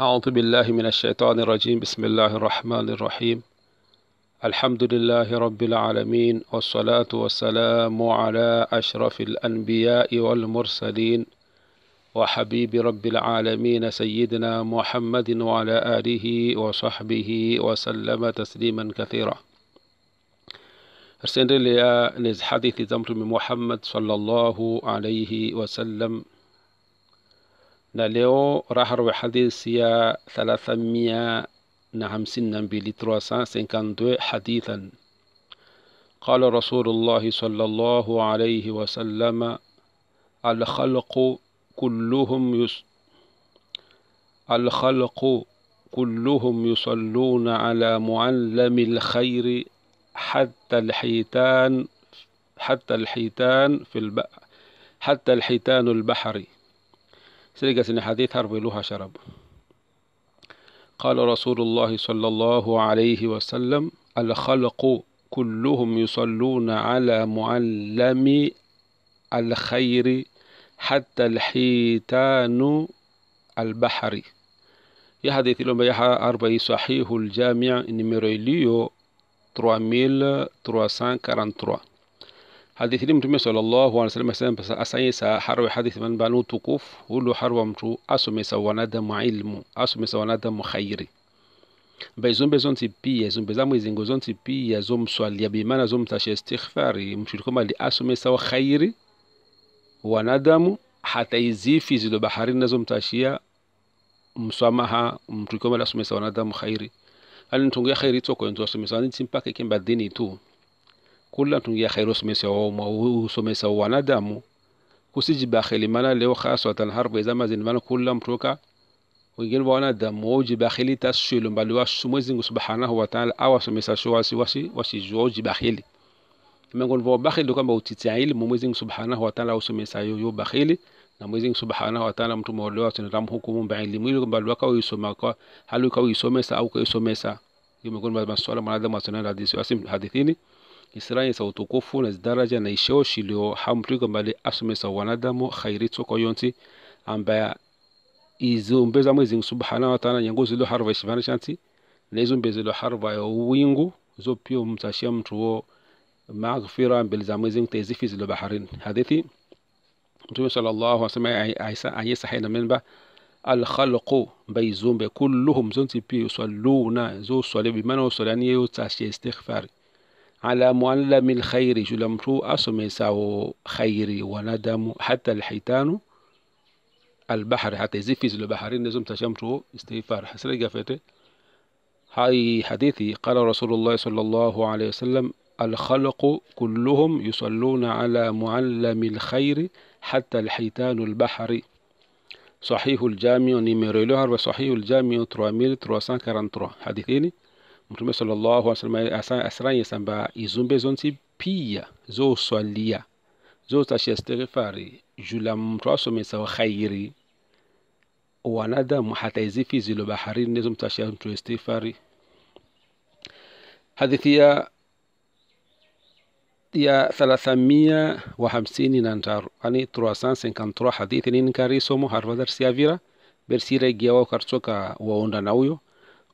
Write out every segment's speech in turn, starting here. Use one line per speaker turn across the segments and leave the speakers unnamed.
أعوذ بالله من الشيطان الرجيم بسم الله الرحمن الرحيم الحمد لله رب العالمين والصلاة والسلام على أشرف الأنبياء والمرسلين وحبيب رب العالمين سيدنا محمد وعلى آله وصحبه وسلم تسليما كثيرا أرسل لي نز حديث زمر محمد صلى الله عليه وسلم لليو راح أروي سيا ثلاثمية نعم سنا بلي 352 حديثا قال رسول الله صلى الله عليه وسلم الخلق كلهم يس الخلق كلهم يصلون على معلم الخير حتى الحيتان حتى الحيتان في الب... حتى الحيتان البحري سلقة حديث هرب لها شرب قال رسول الله صلى الله عليه وسلم الخلق كلهم يصلون على معلم الخير حتى الحيتان البحري يا حديث لما يحا أربعي صحيح الجامع نمريليو 3343 hadithi ile mtume sallallahu alaihi wasallam asema asaisa harwe hadithi man banu tukufu hulu harwa mtu asomesa wanadamu ilmu asomesa wanadamu khairi baizombe zonti pia zombe za zingo zonti pia zomswalia bimana zomtasha istighfari mshirikomali asomesa wa khairi wanadamu hata izifi zilo baharini nazomtashia msamaha mtu mtukomali asomesa wanadamu khairi ali ntungia khairi toko ntu asomesa niti mpaka ikemba dini tu kula mtungia khairu wa somesawoma wa wanadamu kusijibakhili mana leo khaswa khaswatan harfu izamazini mana kula mtuka wengine wanadamu wojibakhili taswilo mbali wa sumwezi ngu subhanahu wa ta'ala wataala awasomesa sho wasi wasi wasijua wojibakhili miongoni bakhili kwa mba utitia ili mwezi ngu subhanahu wa ta'ala wataala yu yu bakhili na mwezi ngu subhanahu wa ta'ala wataala mtume olewa hukumu mba elimu ile kwamba liwaka uisoma kwa halu hali ukawisomesa au kwa ukaisomesa yu miongoni mwa masuala mwanadamu asonayo hadithini Israeli za utukufu na zidaraja na isheo shilio hamtwiga mbali asume wanadamu khairi tsoko yonsi ambaya izumbe za mwezi subhanahu wa ta'ala nyango zilo harva ishivana shanti na izumbe zilo harva ya uwingu zo pio mtashia mtu wo maghfira mbele mwezi mtezifi zilo baharini hadithi mtume sallallahu alaihi aisa ayesa haina menba alkhalqu mba zumbe kulluhum zonti pio swalluna zo swale bimana wo yo tashe istighfari على معلم الخير اسمي ساو خيري وندم حتى الحيتان البحر حتى زفز البحرين نزم تشمتو استغفار حسن فتي هاي حديثي قال رسول الله صلى الله عليه وسلم الخلق كلهم يصلون على معلم الخير حتى الحيتان البحر صحيح الجامع نيميرو 4 صحيح الجامع 3343 حديثيني mtume salllahu wasallam asiranye samba izumbe zonti piya zoswaliya zotasha istighfari jula mtu asomesawo khairi wanadamu hata izifi zilo baharini nezo mtasha mtu istighfari hadithi ya ya thalathamia wa hamsini na ntaru ani 353 hadithi nini karisomo harva darsiavira bersira igiawa karsoka waonda na uyo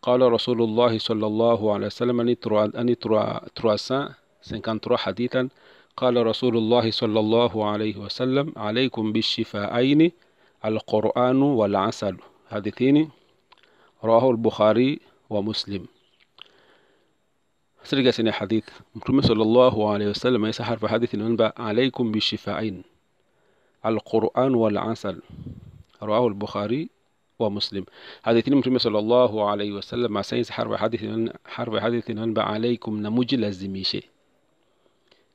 قال رسول الله صلى الله عليه وسلم أني 53 حديثا قال رسول الله صلى الله عليه وسلم عليكم بالشفاءين القرآن والعسل حديثين رواه البخاري ومسلم سرقة سنة حديث محمد صلى الله عليه وسلم يسحر في حديث المنبع عليكم بالشفاءين القرآن والعسل رواه البخاري wa حديثين متومه mtume الله عليه وسلم asainzi harwe hadithin harwe hadithin ba alaikum na mujilazimishe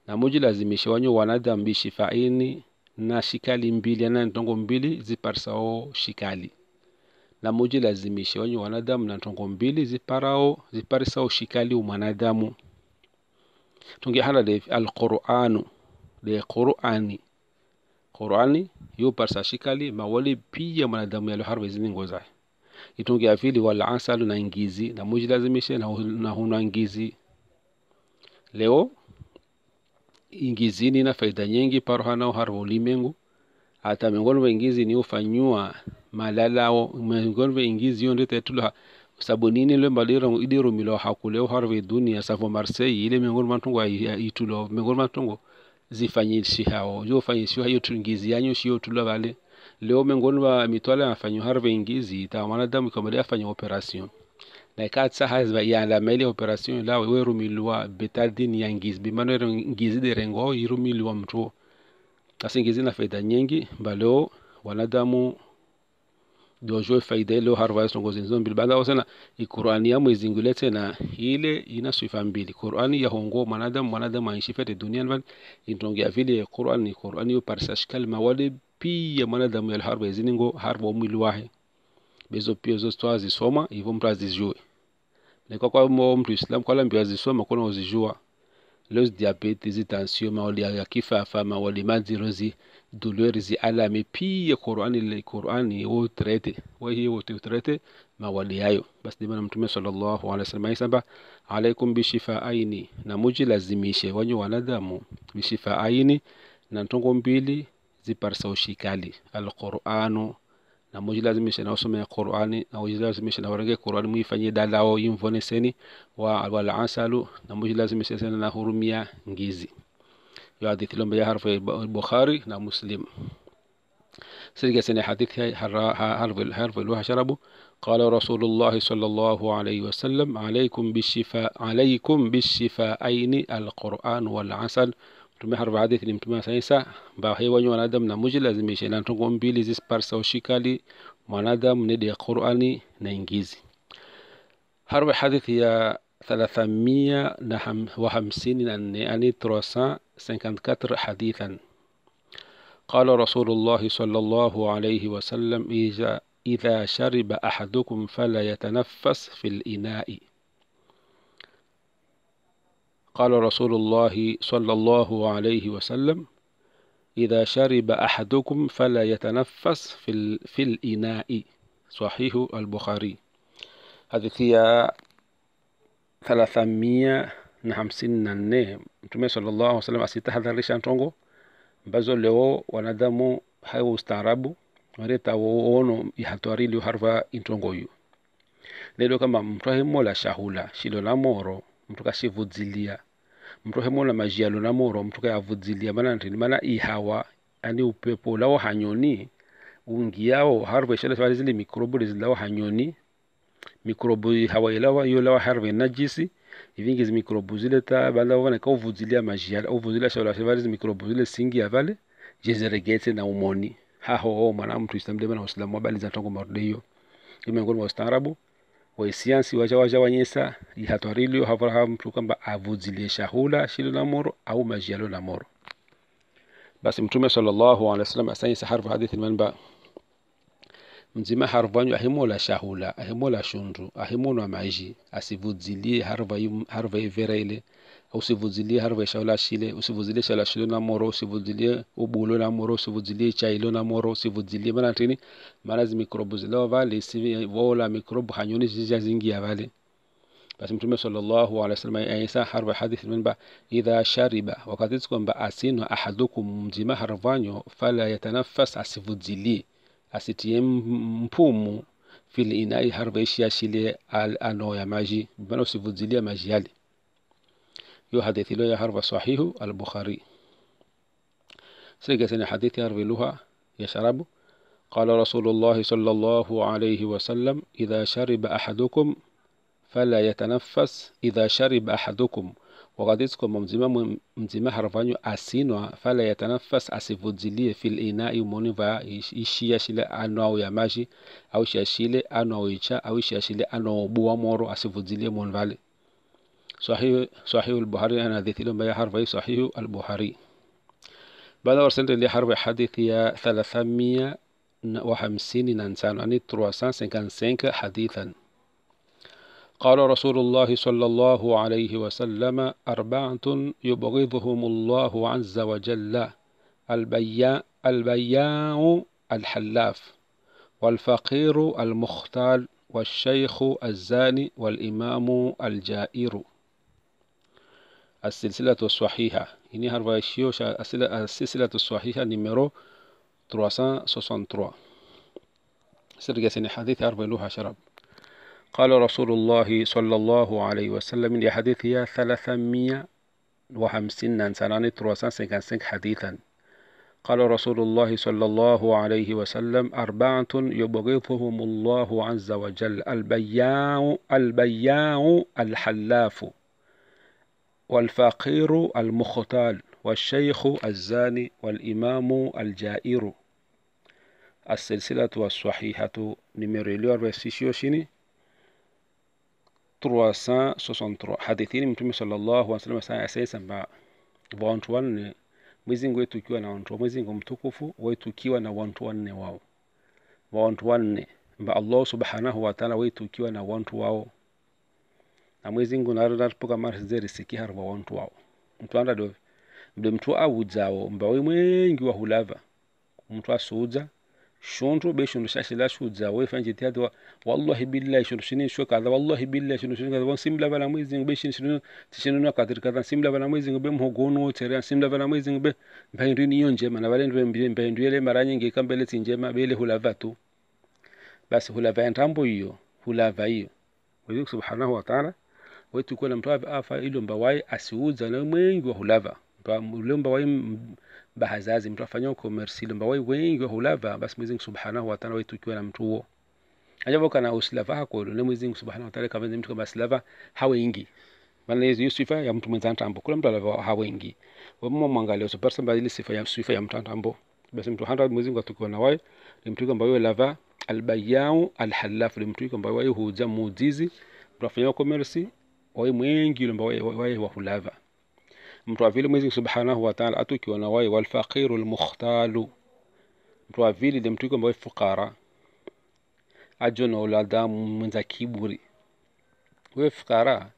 na mujilazimishe wanyu wanadhambishi faini na shikali mbili ana ntongo mbili ziparsao shikali na mujilazimishe wanyu wanadamu na ntongo mbili ziparao ziparisao shikali umwanadamu tungi hala de alquranu de qurani qur'ani yu yo parsashikali mawali pia mwanadamu yalo harwa izini ngoza itungi afili wala asalu na ngizi na mujilazimishe na, na huna ngizi leo ingizini na faida nyingi paroha parohanao harwa ulimengu hata mengono mwa ingizi ni ufanyua malalao mengono mwa ingizi hiyo ndio tetula sabu nini lo mbalira idirumilo hakuleo harwa dunia savo marseille ile mengono mwa tungo itulo mengono mwa tungo hao zifanyisihawo tungizi yanyo ngiziyanyu shiyo bale leo mengoni ba mitwala yafanywa ta wanadamu mwanadamu ikamali afanya operation na ikatsa ya la mele operation la we rumilwa betadin ya ngizi ingizi ngizi rengo irumilwa mtu asingizi ngizi na faida nyingi leo wanadamu dojo faida ile harva yasongo zinzo baada iqurani yamwe izingule tena ile ina sifa mbili qurani yahongo mwanadamu mwanadamu aishi fete duniani van intongea vile qurani qurani yo parsash kalma wale pia mwanadamu yal harva iziningo harva mwili wahe bezo pia zo twazisoma ivo mtu azijue na kwa kwa mtu islam kwa azisoma kuna uzijua los diabetes tension ya kifafa mawalimazi rozi douleur zi alami pia qurani qurani wotrete wahiye wotitrete mawali yayo basi ndimana mtume salllahu alehi wasallam aisamba alaikum aini na mujilazimishe wanadhamu wanadamu aini na ntongo mbili ziparisa ushikali al quranu na mojilazi mi shana wasome ya qur'ani na mojilazi mi shana warange qur'ani muifanyi dalao dalawo yimvone seni wa wal ansalu na moji mojilazi mi sena na hurumia ngizi yu hadithi lombe ya harfu ya bukhari na muslim سرقة سنة حديث حرف الوحى شربه قال رسول الله صلى الله عليه وسلم عليكم بالشفاء عليكم بالشفاءين القرآن والعسل tumi har vaade tilim tuma saisa ba hay wanyo wanadam na muji lazimishe na tungo mbili zisparsa ushikali wanadam nidi ya Qur'ani na Ingizi harwe hadithi ya thalathamia na ham, wa hamsini na nne yani 354 hadithan قال رسول الله صلى الله عليه وسلم إذا شرب أحدكم فلا يتنفس في الإناء قال رسول الله صلى الله عليه وسلم إذا شرب أحدكم فلا يتنفس في, في الإناء صحيح البخاري hadithi ya thalathamia na hamsini na nne mtume sallallahu alaihi wasallam asitahadharisha ntongo mbazo leo wanadamu hayo ustaarabu wareta woono ihatwarili harva intongoyu lelo kama mtwahe mola shahula shilo la moro mntu kashivudzilia mntu hemola majialo namoro mntu kayavudzilia mana ntini mana ihawa ani upepo ulawo hanyoni ungiyawo harve shale swali zili mikrobo lizilawo hanyoni mikrobu hawa ilawa yolawa harve najisi ivingi zi mikrobu zile ta balawo vanaka uvudzilia majiala uvudzilia shale swali zi zile singi ya vale jezeregete na umoni haho mwana mtu istamde mana usilamu wabali za tongo marudeyo imengoni wa ustaarabu waisiansi waja waja wanyesa lihatwarilio havaraha mtu kwamba avudzilesha shahula shilo na moro au majialo na moro basi mtume sallallahu alaihi wasallam asanyisa harfu hadithi manba mzima anyu ahimola shahula ahimola shundu ahimonwa maji asivudzilie harva ivera ile usivuzilie harvesha wala shile usivuzilie shala shilo na moro usivuzilie ubulo na moro usivuzilie chailo na moro usivuzilie mana tini mana zi mikrobu zilewa vale si vola mikrobu hanyoni zingi ya vale basi mtume sallallahu alaihi wasallam aisa harwa hadithi minba idha shariba wakati kwamba asinwa ahadukum mjima harvanyo fala yatanafas asivuzilie asitie mpumu fil inai harva ishia shile al anoya maji bana usivuzilia maji yale yo hadithi ya harfa sahihu al-Bukhari سيجسنا حديث يروي لها يشرب قال رسول الله صلى الله عليه وسلم إذا شرب أحدكم فلا يتنفس إذا شرب أحدكم وقد وغاديسكم ممزمة ممزمة هرفانيو أسينوا فلا يتنفس أسيفودزيلي في الإناء فا مونيفا يشيشيلي أنو يماجي أو شيشيلي أنو يشا أو شيشيلي أنو بوامورو أسيفودزيلي مونفالي صحيح صحيح البخاري أنا ذاتي بيا حرف صحيح البخاري بعد ورسنت لي حرف يا ثلاثمية وخمسين إنسان يعني 355 حديثا قال رسول الله صلى الله عليه وسلم أربعة يبغضهم الله عز وجل البياع البياع الحلاف والفقير المختال والشيخ الزاني والإمام الجائر السلسلة الصحيحة هنا هرفايشيو السلسلة الصحيحة نمرو 363 سرقة سنة حديث هرفايلوها شرب قال رسول الله صلى الله عليه وسلم يا حديث يا 350 سنة 355 حديثا قال رسول الله صلى الله عليه وسلم أربعة يبغضهم الله عز وجل البياع البياع الحلاف والفقير المختال والشيخ الزاني والإمام الجائر السلسلة الصحيحة نمرو iliyoarbaisishiwa chini 363 hadithini mtume salllahu wa sallam sana yasema wantu wanne mwizingo wetu ukiwa na wantu mwizingo mtukufu wetu ukiwa na wantu wanne wao wantu wanne mba allah subhanahu wataala wetu ukiwa na wantu wao amwezi ngunaro natupuka marsi zerisiki haruva wantu wawo mtu anda dove mde mtu awudzawo mbawe mwengi wahulava mtu asuudza shonto be shonto shashila shudza ifanya jitihadi wa wallahi billahi shonto shini shwe kadha wallahi billahi shonto shini kadha wansimla vala mwezi ngbe shini shini na kadhiri kadha simla vala mwezi ngbe mhogono wotere simla vala mwezi ngbe mbaindu ni njema na vale ndwe mbiye mbaindu yele mara nyingi kambele tinjema bele hulava tu basi hulava ntambo hiyo hulava hiyo kwa subhanahu wa ta'ala wetu kola mtwave afa ilo mbawayi asiuza nawe mwengi wahulava ule mbawayi bahazazi mtu afanya ukomersi ile mbawayi wengi wa hulava basi mwezingu subhanahu wa ta'ala wetu ukiwa na mtu huo ajavo kana usilava hako ne mwezingu subhanahu wa ta'ala kama mtu kamba asilava hawengi maana hizo sifa ya mtu mwenza ntambo kula mtu alava hawengi wamma mwangalia so person bali sifa ya sifa ya mtu ntambo basi mtu hata mwezingu atakuwa na wai ni mtu kwamba wewe lava albayau alhalafu ni mtu kwamba wewe huuza muujizi mtu afanya commerce wae mwingi lomba waye wahulava mtu avili mwezi subhanahu wa ta'ala atukiona waye walfaqiru almukhtalu mtu avili de mtu kwamba waye fukara ajona uladamu mwenza kiburi wewe fukara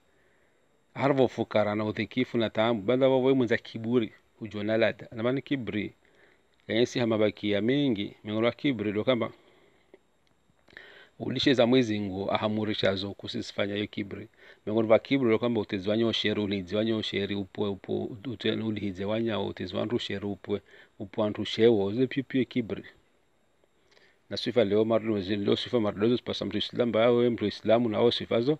harvo fukara na udhikifu na taamu banda wawe mwenza kiburi ujona lada na kibri yaani si mabakia mengi mengolo kibri ndo ulishe za mwezi ngo ahamurishazo kusisifanya hiyo kibri miongoni va kibri lokwamba utizwanya usheri ulihidzi usheri upwe upo ulihidze wanya utizwa ndu usheri upwe upwe andu shewo ile pyupye kibri na sifa leo mardozi leo sifa mardozi pasa mtu islam ba wewe mtu islamu na wao zo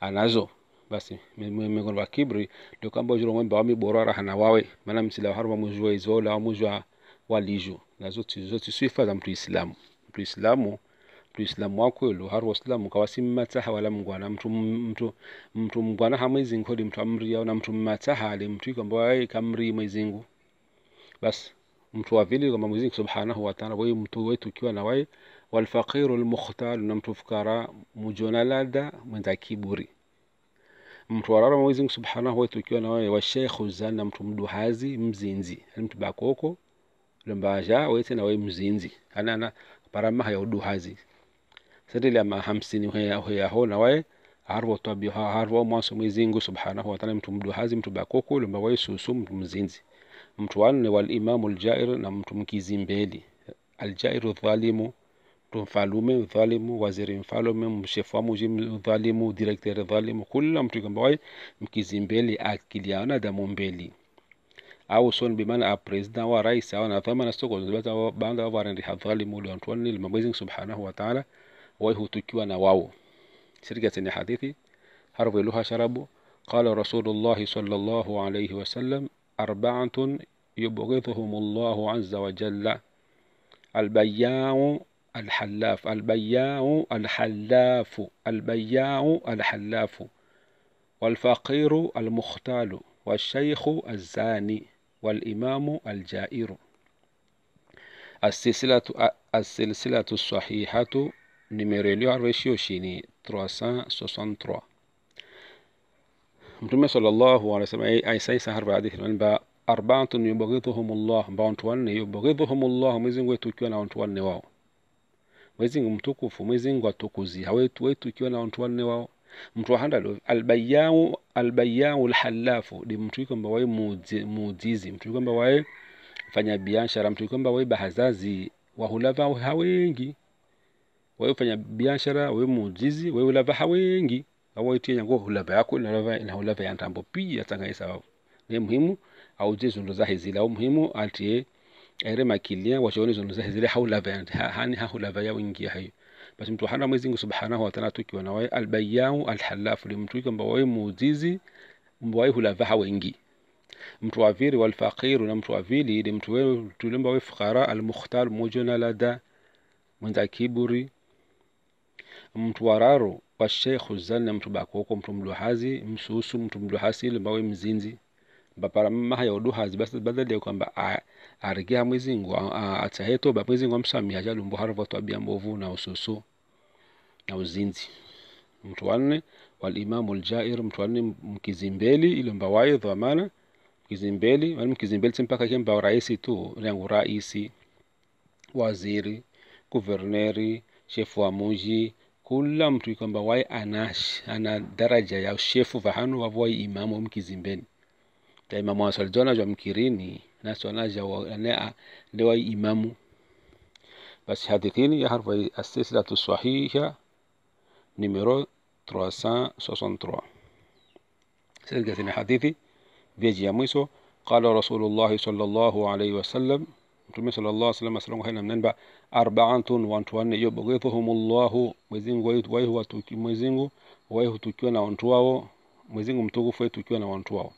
anazo basi miongoni va kibri ndio kwamba ujira mwemba wa wami borora hana wawe maana msila haruma mujua izola mujua walijo nazo zote sifa za mtu islamu mtu islamu luislamu wakwelu hari wasilamu kawasi mmataha wala mngwana mtu mtu mtu mngwana ha mwezingu holi mtu amriao na mtu mmataha ali mtu kwamba waye kamri mwezingu bas mtu wa vile kwamba mwezingu subhanahu wa ta'ala wewe mtu wetu kiwa na wal waye al almukhtalu na mtu fukara mujona lada mwenza kiburi mtu warara mwezingu subhanahu wetu kiwa na wa washaykhu zana mtu mduhazi mzinzi yaani mtu bakoko lembaja wete na waye mzinzi ana ana parama ya uduhazi ama hamsini hoyaho nawaye harwo twabiho harwo mwaso mwezingu subhanahu wa ta'ala mtu mdu hazi mtu bakoko lomba waye susu mtu mzinzi mtu wanne wal imamu aljair na mtu mkizimbeli aljairu dhalimu mtu mfalume dhalimu waziri mfalume mshefu wa muji dhalimu direkteri dhalimu kula mtu kwamba waye mkizimbeli akiliana damu mbeli au son bimana a president wa rais awa na thamana soko banda wa warendi hadhalimu liwantuani limabwezing subhanahu wa ta'ala وجه تكوى نواو سرقة الحديث حرف لها شرب قال رسول الله صلى الله عليه وسلم أربعة يبغضهم الله عز وجل البياع الحلاف البياع الحلاف البياع الحلاف والفقير المختال والشيخ الزاني والإمام الجائر السلسلة, السلسلة الصحيحة nimerelewa reshoshi ni 363 mtume sallallahu alaihi wasallam aisaisa harba hadithi namba arbaatun yubaghidhuhum allah ambao watu wanne yubaghidhuhum allah mwezi wangu na watu wanne wao mwezi mtukufu mwezi wangu atukuzi hawetu na watu wanne wao mtu wahanda albayau albayau lhalafu ni mtu kwamba wae muujizi mtu kwamba wae fanya biashara mtu kwamba wae bahazazi wahulava hawengi wewe fanya biashara wewe muujizi wewe ulava wengi awaitie nyango ulava yako na na ulava ya ntambo pia tanga sababu ni muhimu au je zundo za hizi la muhimu atie ere makilia washauri ndo zahi zile haulava hani ha, haulava ya wingi hayo basi mtu hana mwezi subhanahu wa ta'ala tukiwa na wewe albayyau alhalafu limtu kwamba wewe muujizi mbwa mbwaye hulava wengi mtu wa viri wal walfaqiru na mtu wa vili ni mtu wewe tulimba wewe fukara almukhtar mujuna lada mwenza kiburi mtu wararo wa shekhu zanna mtu bakoko mtu mluhazi msusu mtu mluhasi mbawe mzinzi mbapara maha ya uduhazi basi badali ya kwamba arigia mwizingu atsaheto ba msami haja jalumbo harvo tabia mbovu na ususu na uzinzi mtu wanne walimamu ljair mtu wanne mkizimbeli ile mbawaye dhamana mkizimbeli wani mkizimbeli si mpaka kemba raisi tu yangu raisi waziri guverneri shefu wa muji kula mtu kwamba wai ana, ana daraja ya ushefu vahanu wavoi imamu wamkizimbeni ta imamu wasalijona jwa mkirini nasonaja wanea ndewai imamu basi hadithini ya harfa asilsilatu sahiha numero 363 silgatini hadithi vyeji ya mwiso قال رسول الله صلى الله عليه وسلم mtume sallallahu alaihi wasallam hana mnenba arba'atun wantu wanne hiyo bogithuhum Allahu mwezingu waihu watuki mwezingu waihu tukiwa na wantu wao mwezingu mtukufu wetu tukiwa na wantu wao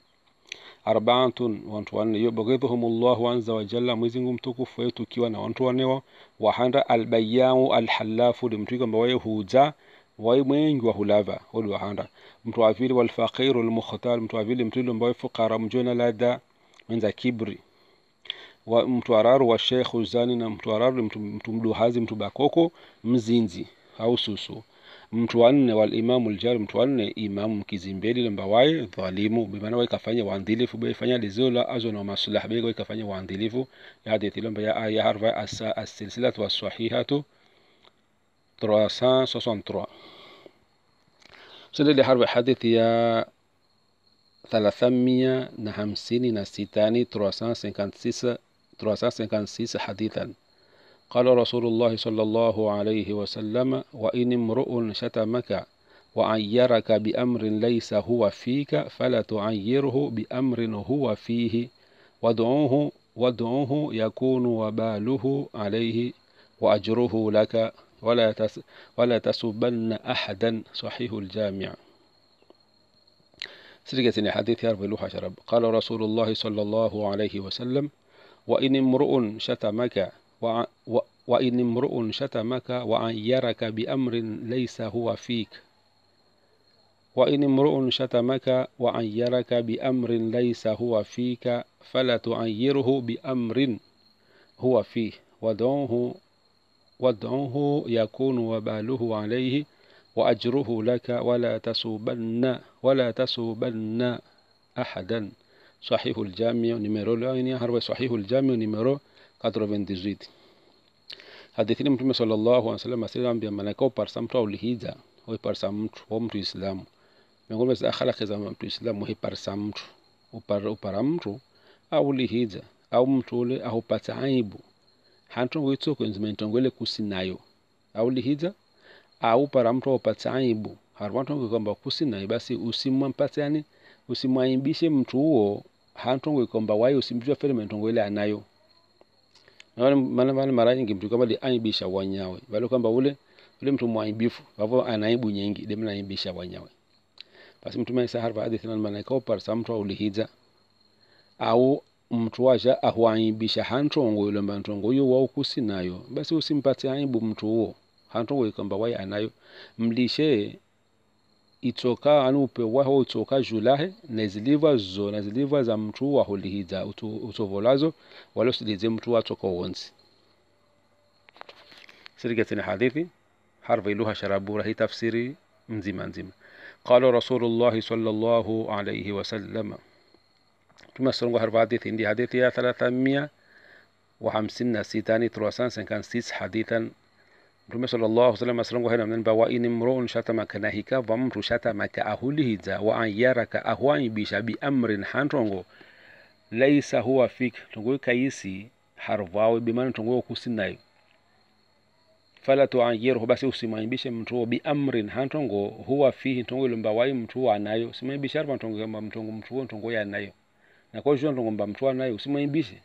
arba'atun wantu wanne hiyo bogithuhum Allahu anza wa jalla mwezingu mtukufu wetu tukiwa na wantu wanne wao wahanda albayyau alhalafu ni mtu kwamba wao huja wai mwengi wahulava huli wahanda mtu avili walfaqiru almukhtar mtu avili mtu ambaye fukara mjona lada menza kibri wa araru wa shekhu zani na mtwararu mtu, mtu mduhazi mtu bakoko mzinzi au susu mtu wanne walimamu ljari mtu wanne imamu mkizimbeli lembawaye dhalimu bimana waikafanya waandhilifu baifanya lizola azona masulah bego ikafanya waandhilifu yahadithi lomba ya aya harfa asa wasahihatu 363 سنة 363 حديث li harfa نهمسيني ya 356 356 356 كان سيس حديثا قال رسول الله صلى الله عليه وسلم وإن امرؤ شتمك وعيرك بأمر ليس هو فيك فلا تعيره بأمر هو فيه وادعوه وادعوه يكون وباله عليه وأجره لك ولا تس ولا تسبن أحدا صحيح الجامع سرقة حديث يروي شرب قال رسول الله صلى الله عليه وسلم وإن امرؤ شتمك وإن امرؤ شتمك وعيرك بأمر ليس هو فيك وإن امرؤ شتمك وعيرك بأمر ليس هو فيك فلا تعيره بأمر هو فيه ودعوه وادعه يكون وباله عليه وأجره لك ولا تسوبن ولا تسوبن أحدا sahihul al-Jami' numéro là il harwa sahihul al-Jami' numéro 98 ni mtume sallallahu alaihi wasallam samtu au uparsamtu au par samtu au mtu islamu miongoni za akhlaki za mtu islamu samtu mtu upara mtu au aulihija au mtu ule au pata aibu hantu itsoko nzimentongo mtongole kusinayo aulihija au para mtu aupata aibu harwa mtu kwamba kusinayo basi usimwampatiani yani usimwaibishe mtu huo hantongo ikomba wai usimbiwa fere mentongo ile anayo na wale maana vale mara nyingi mtu kama liaibisha wanyawe vale kwamba ule ule mtu mwaibifu vavo anaibu nyingi demi naibisha wanyawe basi mtume isa harfa hadi thina malaika opar samtwa ulihiza au mtu waja ahuaibisha hantongo ile mbantongo hiyo wao kusinayo basi usimpatie aibu mtu huo hantongo ikomba wai anayo mlishe itsoka anu upewaho utsoka julahe nezilivwa zo na nezilivwa za mtu wahulihidza utovolazo wala usilize mtu watsoka wonsi sirikatini hadithi harva iluha sharabura hii tafsiri mzima nzima qala rasulullah sallallahu alayhi wasallama tumasoronga harfa hadithi ndi hadithi ya 356 ni 356 hadithan mtume sallallahu alaihi wasallam asalango hena mnenba wa in imruun shatamaka nahikava mntu shatamaka ahulihidza wa an yaraka ahwanyibisha bi amrin hantongo laisa huwa fik tongoyo kaisi harvawe bimana tongoyo kusinayo fala tuayirhu basi usimwanyibishe mtuo amrin hantongo huwa fihi ntongo ilomba wai mtuo anayo usimwanyibishe arva mtongo mtuo ntongo yanayo nakozhua ntongo mba mtuo anayo usimwanyibishe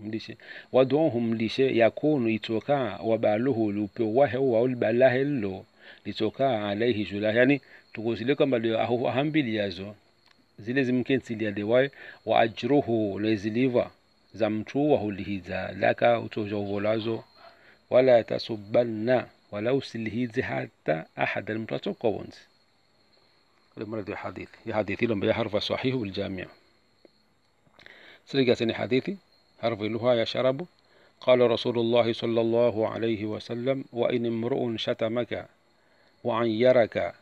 mlishe waduhu mlishe yakunu itoka wabaluhu lupe wahe wa balahe lo litoka alaihi jula yani tukuzile kwamba leo ahambili yazo zile zimkensilia dewaye wa ajruhu leziliva za mtu wa hulihiza laka utojovolazo wala tasubanna wala usilihize hata ahada mtu hadithi ya hadithi يا حديثي harfa يحرف biljamia sirika سرقة hadithi يا شرب قال رسول الله صلى الله عليه وسلم وإن امرؤ شتمك وعيرك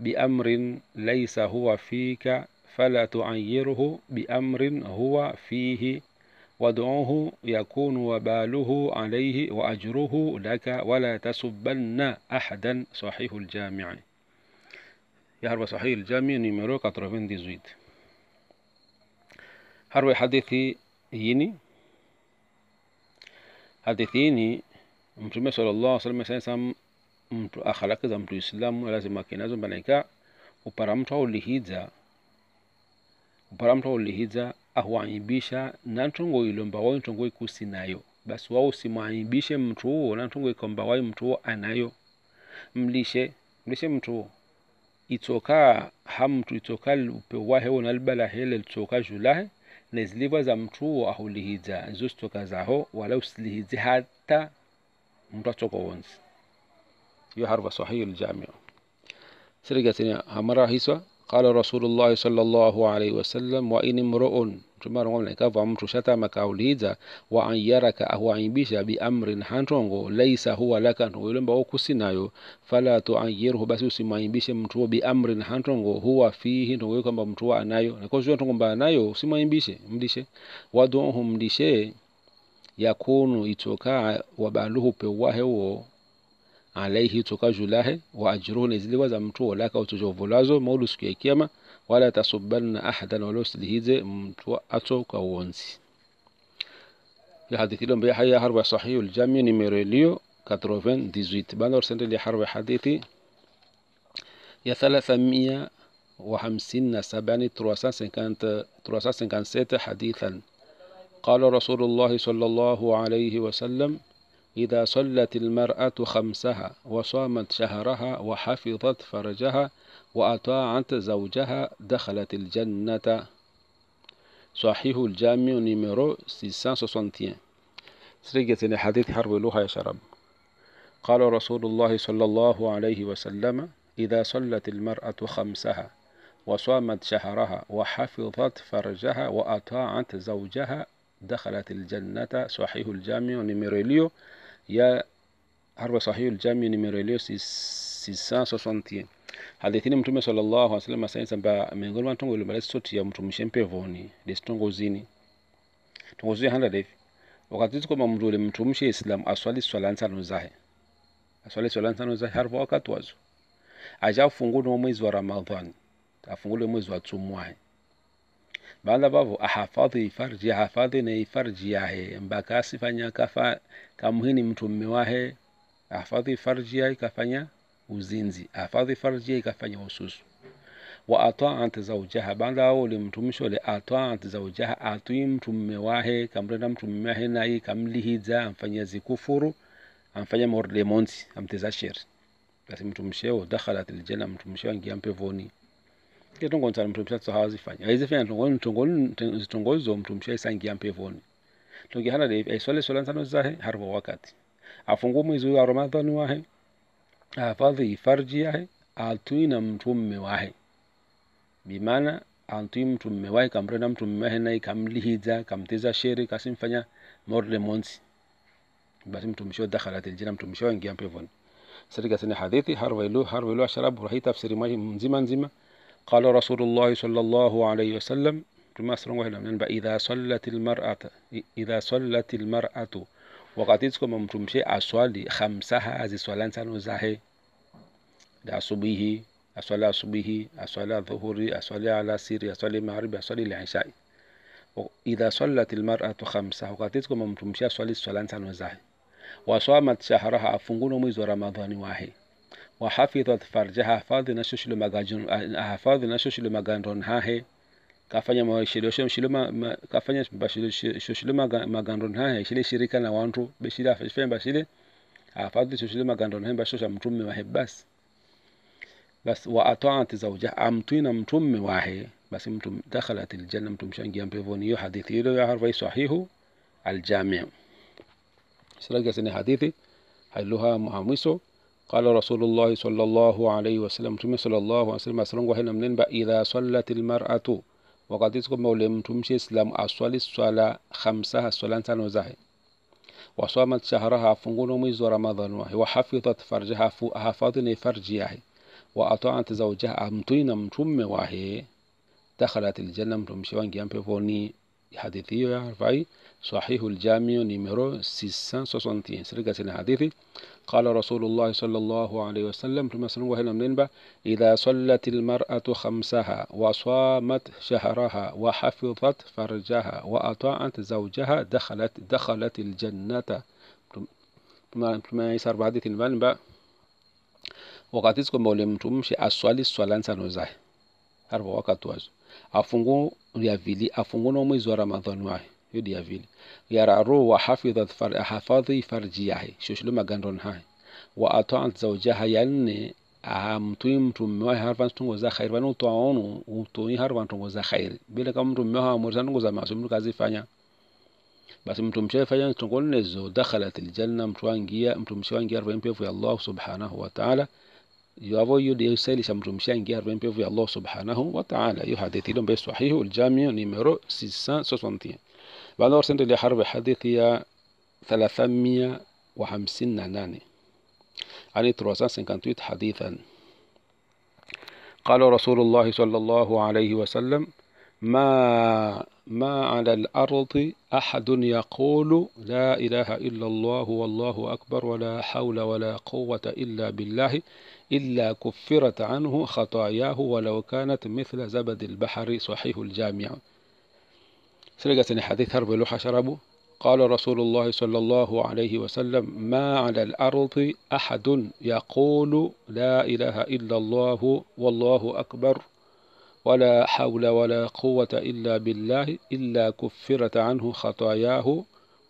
بأمر ليس هو فيك فلا تعيره بأمر هو فيه وادعوه يكون وباله عليه وأجره لك ولا تسبن أحدا صحيح الجامع يهرب صحيح الجامع نمرو 98 هروي حديثي يني hadithini mtume sallallahu alaihi wasallam mtu akhlaki za mtu islamu lazima kinazo mbanaika upara mtu aulihiza upara mtu aulihiza ahuaibisha nantongo ilomba wao ntongo ikusi nayo basi wao simwaibishe mtu huo nantongo ikomba wao mtu huo anayo mlishe mlishe mtu huo itsoka hamtu itsoka upe wahewo nalibala hele litsoka julahe mtu mthuwo ahulihidza zositoka zaho wala usilihidze hata mtu atsoka wonse iyo harufa sahihu ljamia sirigatini hamara hiswa qala rasulullahi sallallahu alaihi wasallam wa in imruun mtume anagomna ikava mtu shatama kauliza wa anyaraka ahuaimbisha biamrin hantongo laisa huwa laka ntongo yule fala tuanyirhu basi usimwaibishe mtuo biamrin hantongo huwa fihi ntongo kwamba mtuo anayo nakozua ntongo anayo usimwaimbishe mdishe waduhu mdishe yakunu itokaa wabaluhu pewwahe uo alaihi tukajulahe wa ajruhun iziliwaza mtu walaka utujovulazo maulu siku ya kiyama wala tasubanna ahadan walosilihize mtu ato kwa uonzi hadithi ilombe haya harwa sahihi uljami nimero iliyo 98 bana ursende li harwa hadithi ya 357 357 hadithan قال رسول الله صلى الله عليه وسلم إذا صلت المرأة خمسها وصامت شهرها وحفظت فرجها وأطاعت زوجها دخلت الجنة صحيح الجامع نيميرو 661 سرقة الحديث حرب لها يا شرب قال رسول الله صلى الله عليه وسلم إذا صلت المرأة خمسها وصامت شهرها وحفظت فرجها وأطاعت زوجها دخلت الجنة صحيح الجامع نيميريليو ya harwa sahihi aljami numero iliyo 661 hadithini mtume sallallahu alaihi wasallam asainsa mba miongoni mwa ntongo ilimbalasi soti ya destongo mpevoni desitongozini zini handa hivi wakati koma ile mtu mshe islam aswali swala nsano zahe aswali swala nsano zahe harwa wakati wazo aja no mwezi wa ramadhani afungule mwezi wa tsumwae bala bavo ahafadhi farji ahafadhi ne farji yahe mbaka asifanya kafa kamhini mtumme wahe ahafadhi farji yahe kafanya uzinzi ahafadhi farji yahe kafanya ususu wa ataat zaujaha bala ole mtumshole ataat zaujaha atui mtumme wahe kamrenda mtumme wahe nai kamlihiza amfanya zikufuru amfanya mordemonti amteza sheri basi msheo dakhalat mtu msheo angia mpevoni mtu ketongoni tsala mthu msatso hawazifanya ayizifanya zitongozizo mthu mshaisangia mpevoni hana tungihanade aiswale eh, swala ntsano zahe harvo wakati afungu mwezi wa ramadhani wahe afadhi ifarji yahe atui na mtu mme wahe bimana antui mtu mme wahe kamrenda mtu mme wahe naye kamlihidza kamteza sheri kasimfanya morle monsi basi mtu msho dakhalat aljina mtu msho ingia mpevoni sirika sina hadithi ilu harvailu ilu asharabu rahi tafsiri mzima nzima قال رسول الله صلى الله عليه وسلم كما سرون وهلا من إذا صلت المرأة إذا صلت المرأة وقتيتك من تمشي أصلي خمسها هذه صلاة نزاهة دع صبيه أصلى صبيه أصلى ظهري أصلى على سيري أصلى مغربي أصلى العشاء وإذا صلت المرأة خمسها وقتيتك من تمشي أصلي صلاة نزاهة وصامت شهرها أفنقون ميز رمضان واحد wahafidhat farjaha hafadhi nasho magandon hahe kafanya kafanya shoshiloma magandon hahe shile shirika na wantu beshile afemba shile hafadhi shoshile magandon hahe bashosha mtume wahe basi basi wa ataati zauja amtwina mtume wahe basi mtu dakhalat aljanna mtu mshangia mpevoni hiyo hadithi ile ya harfai sahihu aljami' siraga sina hadithi haluha mwisho قال رسول الله صلى الله عليه وسلم mtume sallallahu alaihi wasallam wahina mnenba idha sallat almar'atu wakati kwamba ule mtu mshiislamu aswali swala khamsaha swala ntano zahe wasamat shahraha afunguna mwezi wa ramadhan wahe wahafidhat farjaha hafadhini farji yahe waataat zaujaha amtuina mtumme wahe dakhalat aljanna mtu mshiwangia mpevoni حديثي رفعي صحيح الجامع نمرو 661 سرقة حديثي قال رسول الله صلى الله عليه وسلم في مسلم وهنا من إذا صلت المرأة خمسها وصامت شهرها وحفظت فرجها وأطاعت زوجها دخلت دخلت الجنة tumeisar baadhi tinibani ba wakati sikomba ule mtu mshi aswali swala nsanozai وقت wakatuwazo afungu ya vili afungu na mwezi wa ramadhani wahi yodi ya vili ya ro wa hafidha far, hafadhi farji yahi shoshlo magandon hai wa ata'at zawjaha yanne aha mtui mtumme wahi harvan za khair vana utwaonu utoi harvan za khair bila kama mtu mtumme waha tungo za maasi mtu fanya basi mtu fanya mshafanya tungolnezo dakhalat aljanna mtu angia mtu mshawangia harvan pevu ya Allah subhanahu wa ta'ala يوافيو ديوسالي شامرومشان جار بين بيفي الله سبحانه وتعالى يو حديثي دون بي صحيح الجامع نيميرو 661 بعد أرسلت لحرب حديثية 358 عن 358 حديثا قال رسول الله صلى الله عليه وسلم ما ما على الأرض أحد يقول لا إله إلا الله والله أكبر ولا حول ولا قوة إلا بالله إلا كفرت عنه خطاياه ولو كانت مثل زبد البحر صحيح الجامع سرقة حديث هرب لوحة شربه قال رسول الله صلى الله عليه وسلم ما على الأرض أحد يقول لا إله إلا الله والله أكبر ولا حول ولا قوة إلا بالله إلا كفرت عنه خطاياه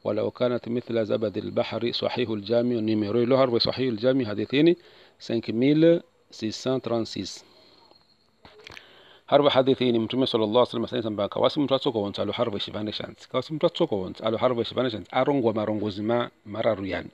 ولو كانت مثل زبد البحر صحيح الجامع نميرو لهر صحيح الجامع حديثين 5636 hadithini mtume sallallahu alaihi wasallam asema kawasi mtu atsoko wonse alo harba shivana shansi kawasi mtu atsoko wonse alo harba shivana shansi arongwa marongozi ma mararu yani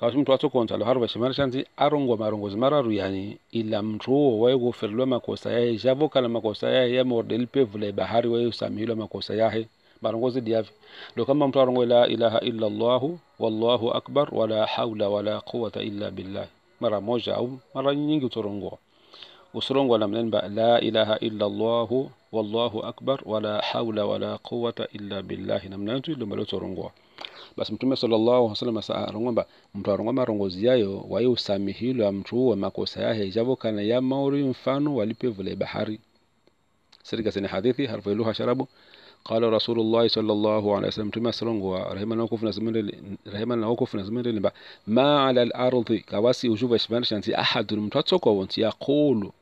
kawasi mtu atsoko wonse alo harba shivana shansi arongwa marongozi mararu yani ila mtu uwo wayegoferelwa makosa yahe javokala makosa yahe yamordeli pevu la bahari wayesamihilwa makosa yahe marongozi diavi ndo kama mtu arongwa la ilaha illa llahu wallahu akbar wala haula wala quwata illa billahi mara moja au mara nyingi utorongwa usorongwa na maneno la ilaha illa Allah wallahu akbar wala haula wala quwata illa billah namna yetu ile mbele basi mtume sallallahu alaihi wasallam arongomba mtu arongoma rongozi yayo wayo usamihilo ya mtu wa makosa yahe kana ya mauri mfano walipe vule bahari sirika sene hadithi harfu iluha sharabu qala rasulullahi sallallahu alaihi wasallam mtume asalongwa rehema na hokofu nazimendelemba ma ala lardi kawasi ujuva ishimanisha nti ahadun mtu atsokowo nti yaqulu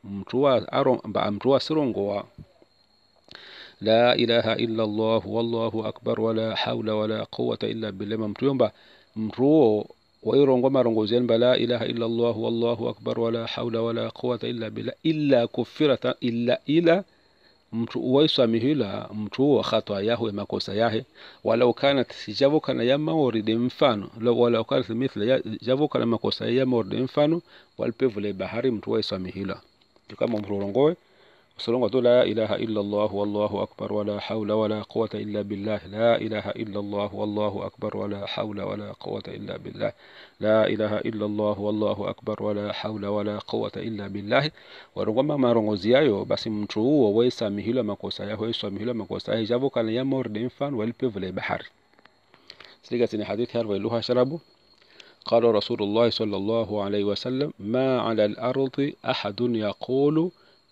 mba mtu asirongowa la ilaha illa llah wallahu akbar wala haula wala quwata illa billah mtu yomba mtuwo wairongo marongozi yanimba la ilaha illa llah wallahu akbar wala haula wala quwata illa billah illa kufirata illa ila mtu uwaiswamihila mtu uwa khatwa yahu makosa yahe walau kanat javokana ya maoridi mfano walau mithle mithla javokana makosa ya maoridi mfano walpevule bahari mtu waiswamihila kama mtu urongowe وسلم لا إله إلا الله والله أكبر ولا حول ولا قوة إلا بالله لا إله إلا الله والله أكبر ولا حول ولا قوة إلا بالله لا إله إلا الله والله أكبر ولا حول ولا قوة إلا بالله warugomba marongozi yayo basi mtu huo wesamihilwa makosa yaho wesamihilwa makosa yaho javokana yamorde mfano walipevula bahari حديث هر ويلوها شربو قال رسول الله صلى الله عليه وسلم ما على الأرض أحد يقول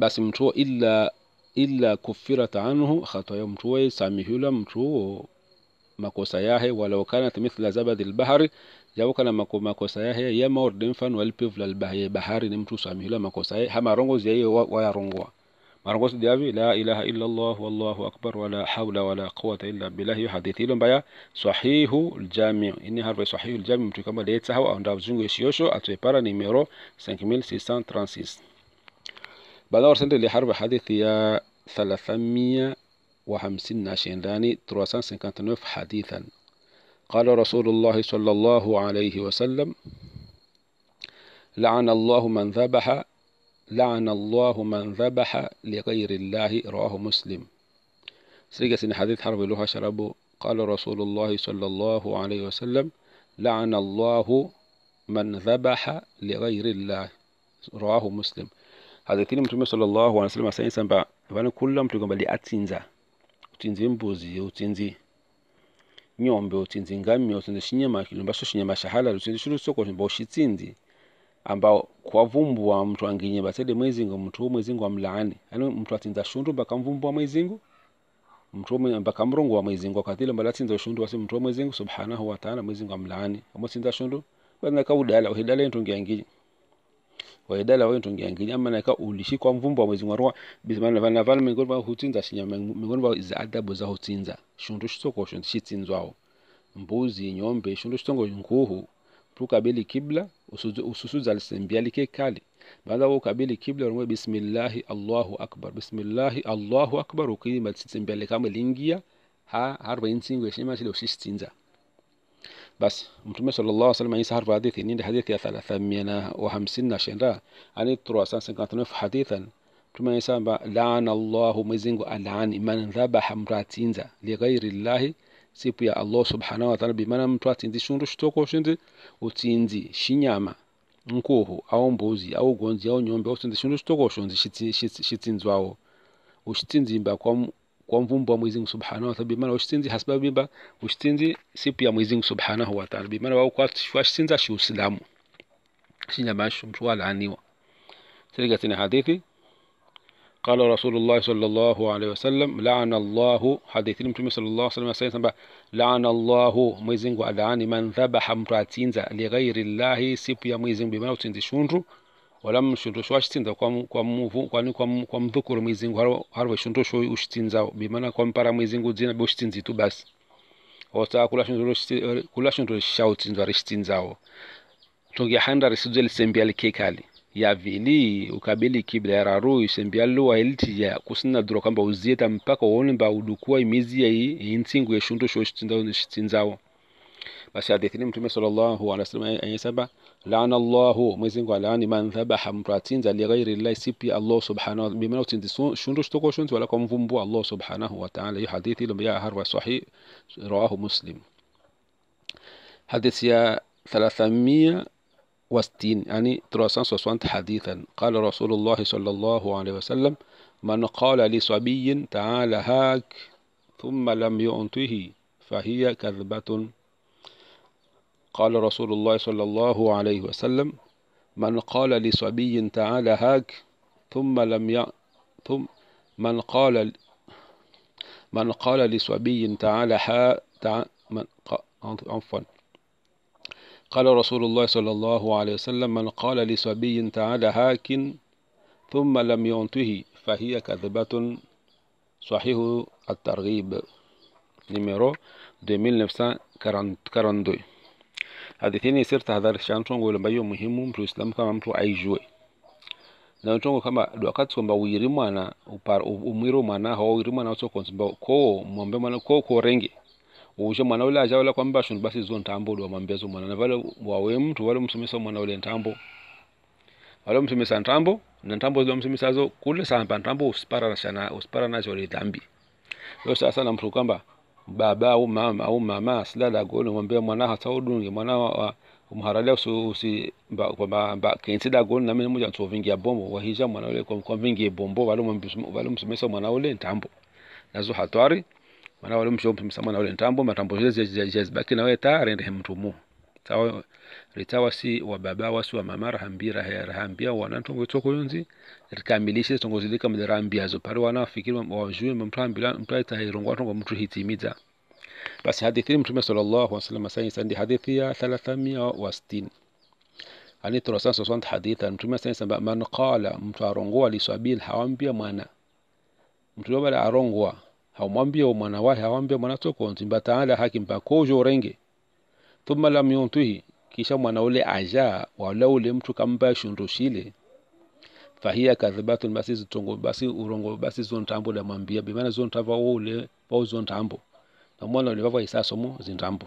basi mtu ila ila, illa kufirat anhu khataya mtu uwe samihula mtu makosa yahe walau kanat mithla zabadi lbahari yawukana makosa yahe yamaorde mfano alipivula lbahaye bahari ni mtu samihula makosa yahe hamarongozi yaiyo wayarongoa marongozi javi la ilaha illa allah wallahu akbar wala haula wala quwata illa billah hiyo hadithi ile mbaya sahihu ljami ini harve sahihu ljami mtu kama leetsahaw aonda vzungu yesiyosho atwepara nimero 5636 بعد حرب حديث يا حديثية وخمسين عشرين نوف حديثا قال رسول الله صلى الله عليه وسلم لعن الله من ذبح لعن الله من ذبح لغير الله رواه مسلم سيجا سن حديث حرب لها شرب قال رسول الله صلى الله عليه وسلم لعن الله من ذبح لغير الله رواه مسلم hazitini mtume sallallahu alaihi wasallam asanyisa samba vana kula mtu gamba atinza utinzi mbuzi utinzi nyombe utinzi ngamia utinzi shinyama kilumba sho shinyama shahala utinzi shuru soko mba shitinzi ambao kwa vumbu wa mtu anginye basede mwezi ngo mtu mwezi ngo amlaani yani mtu atinza shundu mpaka mwezi ngo mtu mpaka mrungu wa mwezi ngo kathile mbali atinza shundu basi mtu mwezi ngo subhanahu wa ta'ala mwezi ngo amlaani amotsinza shundu bana kaudala uhidala ntungi anginye waedala wa tongi angini amma naka ulishi kwa mvumbo wa mwezi wa mwarwa bizimana vana vana mingoni wa hutinza shinya mingoni wa za adabu za hutinza shundu shitoko shundu shitinzwao mbuzi nyombe shundu shitongo nkuhu tukabili kibla ususuza lisembia like kali baada wo kabili kibla rumwe bismillahi allahu akbar bismillahi allahu akbar ukima lisembia kama lingia ha harwa insingwe shima shilo ushitinza basi mtume sallallahu alaihi wasallam isa hadithi ninda hadithi ya 350 na shenda ani 359 hadithan mtume isamba laana allahu mwezingu alani man dhabaha mratinza lighairi llahi sipu ya allah subhanahu wataala bimana mtu atinzi shundu shitoko shindi utinzi shinyama nkuhu au mbuzi au gonzi au nyombe utinzi shindu shitoko shonzi shitinzwawo ushitinzimba kwa kwa mvumbo wa Mwenyezi Mungu subhanahu wa wataala bimana washitsinzi hasibabimba washitsinzi sipu ya Mungu subhanahu wa wataala bimana waukwashitsinza shiusilamu shinyamaasho mtu walaaniwa tena hadithi قال رسول الله صلى الله عليه وسلم لعن الله حديث النبي صلى الله عليه وسلم سيدنا لعن الله ميزنغ ألعان من ذبح مراتينزا لغير الله سيب يا ميزنغ بما وتنزي wala mshondosho washitinza kwa kwa muvu ni kwa kwa mdhukuru mwezingu haro haro shondosho bi bimana kwa mpara mwezingu dzina bo shitinzi tu basi ota kula shondosho er, kula shondosho shautinzwa rishitinzao tongi handa risidzele sembia kekali ya vili ukabili kibla ya raru isembia luwa iliti ya kusina dro kamba uzieta mpaka uone mba udukua imizi ya intingu ya shondosho ushitinzao nishitinzao basi hadithini mtume sallallahu alaihi wasallam ayesaba لعن الله مزين لعن من ذبح ذا لغير الله سبي الله سبحانه بما تندسون شنو شتوكو شنت ولا ولكم فنبو الله سبحانه وتعالى حديثي لم يأهر صحيح رواه مسلم حديث يا 360 يعني 360 حديثا قال رسول الله صلى الله عليه وسلم من قال لصبي تعال هاك ثم لم يؤنته فهي كذبة قال رسول الله صلى الله عليه وسلم من قال لصبي تعالى هاك ثم لم ي... ثم من قال من قال لصبي تعالى ها تع... من... عفوا قال رسول الله صلى الله عليه وسلم من قال لصبي تعالى هاك ثم لم ينته فهي كذبة صحيح الترغيب نيميرو 2942 hadithi ni sir tahadhari cha ntongo lambayo muhimu mtu islamu kama mtu aijue na ntongo kama wakati kwamba uiri mwana umwiro mwana hawa uiri mwana wacho konsumba ko mwambe mwana ko ko renge uje mwana ule aja wala kwamba shunu basi zo ntambo ndo mwambia zo mwana na vale wawe mtu wale msomesa mwana ule ntambo wale msomesa ntambo na ntambo zile msomesa zo kule sana ntambo usipara na sana usipara na jole dhambi sasa na mtu kwamba baba au mama au mama mwambie mwana mwambia mwanaha mwana wa umharalia usi kwamba kensi da na mimi moja tu vingi bombo hija mwana ule kwa kwa vingi bombo wale wale msomesa mwana ule ntambo nazo hatari mwana wale mshompa mwana ule ntambo matambo zile zibaki nawe tayari ndiye mtumu sawa ritawasi wa baba wasi wa mama rahambira rahambia wana wanantongo itsokoyonzi rikamilishe tongo zilika mdarambyazo pari wanafikiri wajue mtambila mtaita hirongo tongo mtu hitimiza basi hadithi mtume sallallahu alaihi wasallam sayyidan sandi hadithi ya 360 ani turasan sosant haditha mtume sayyidan man qala mtu arongoa liswabil hawambia mwana mtu yobale arongoa haumwambia mwana wahe hawambia mwana tsokonzi mbataala haki mpako renge thumma lam yuntuhi kisha mwana ule aja wala ule mtu kamba shindu shile fahiya kadhibatun basi zitongo basi urongo basi zon tambo zontambo bi bimana zon tava ule pa zon tambo na mwana ule baba vava isasomo zintambo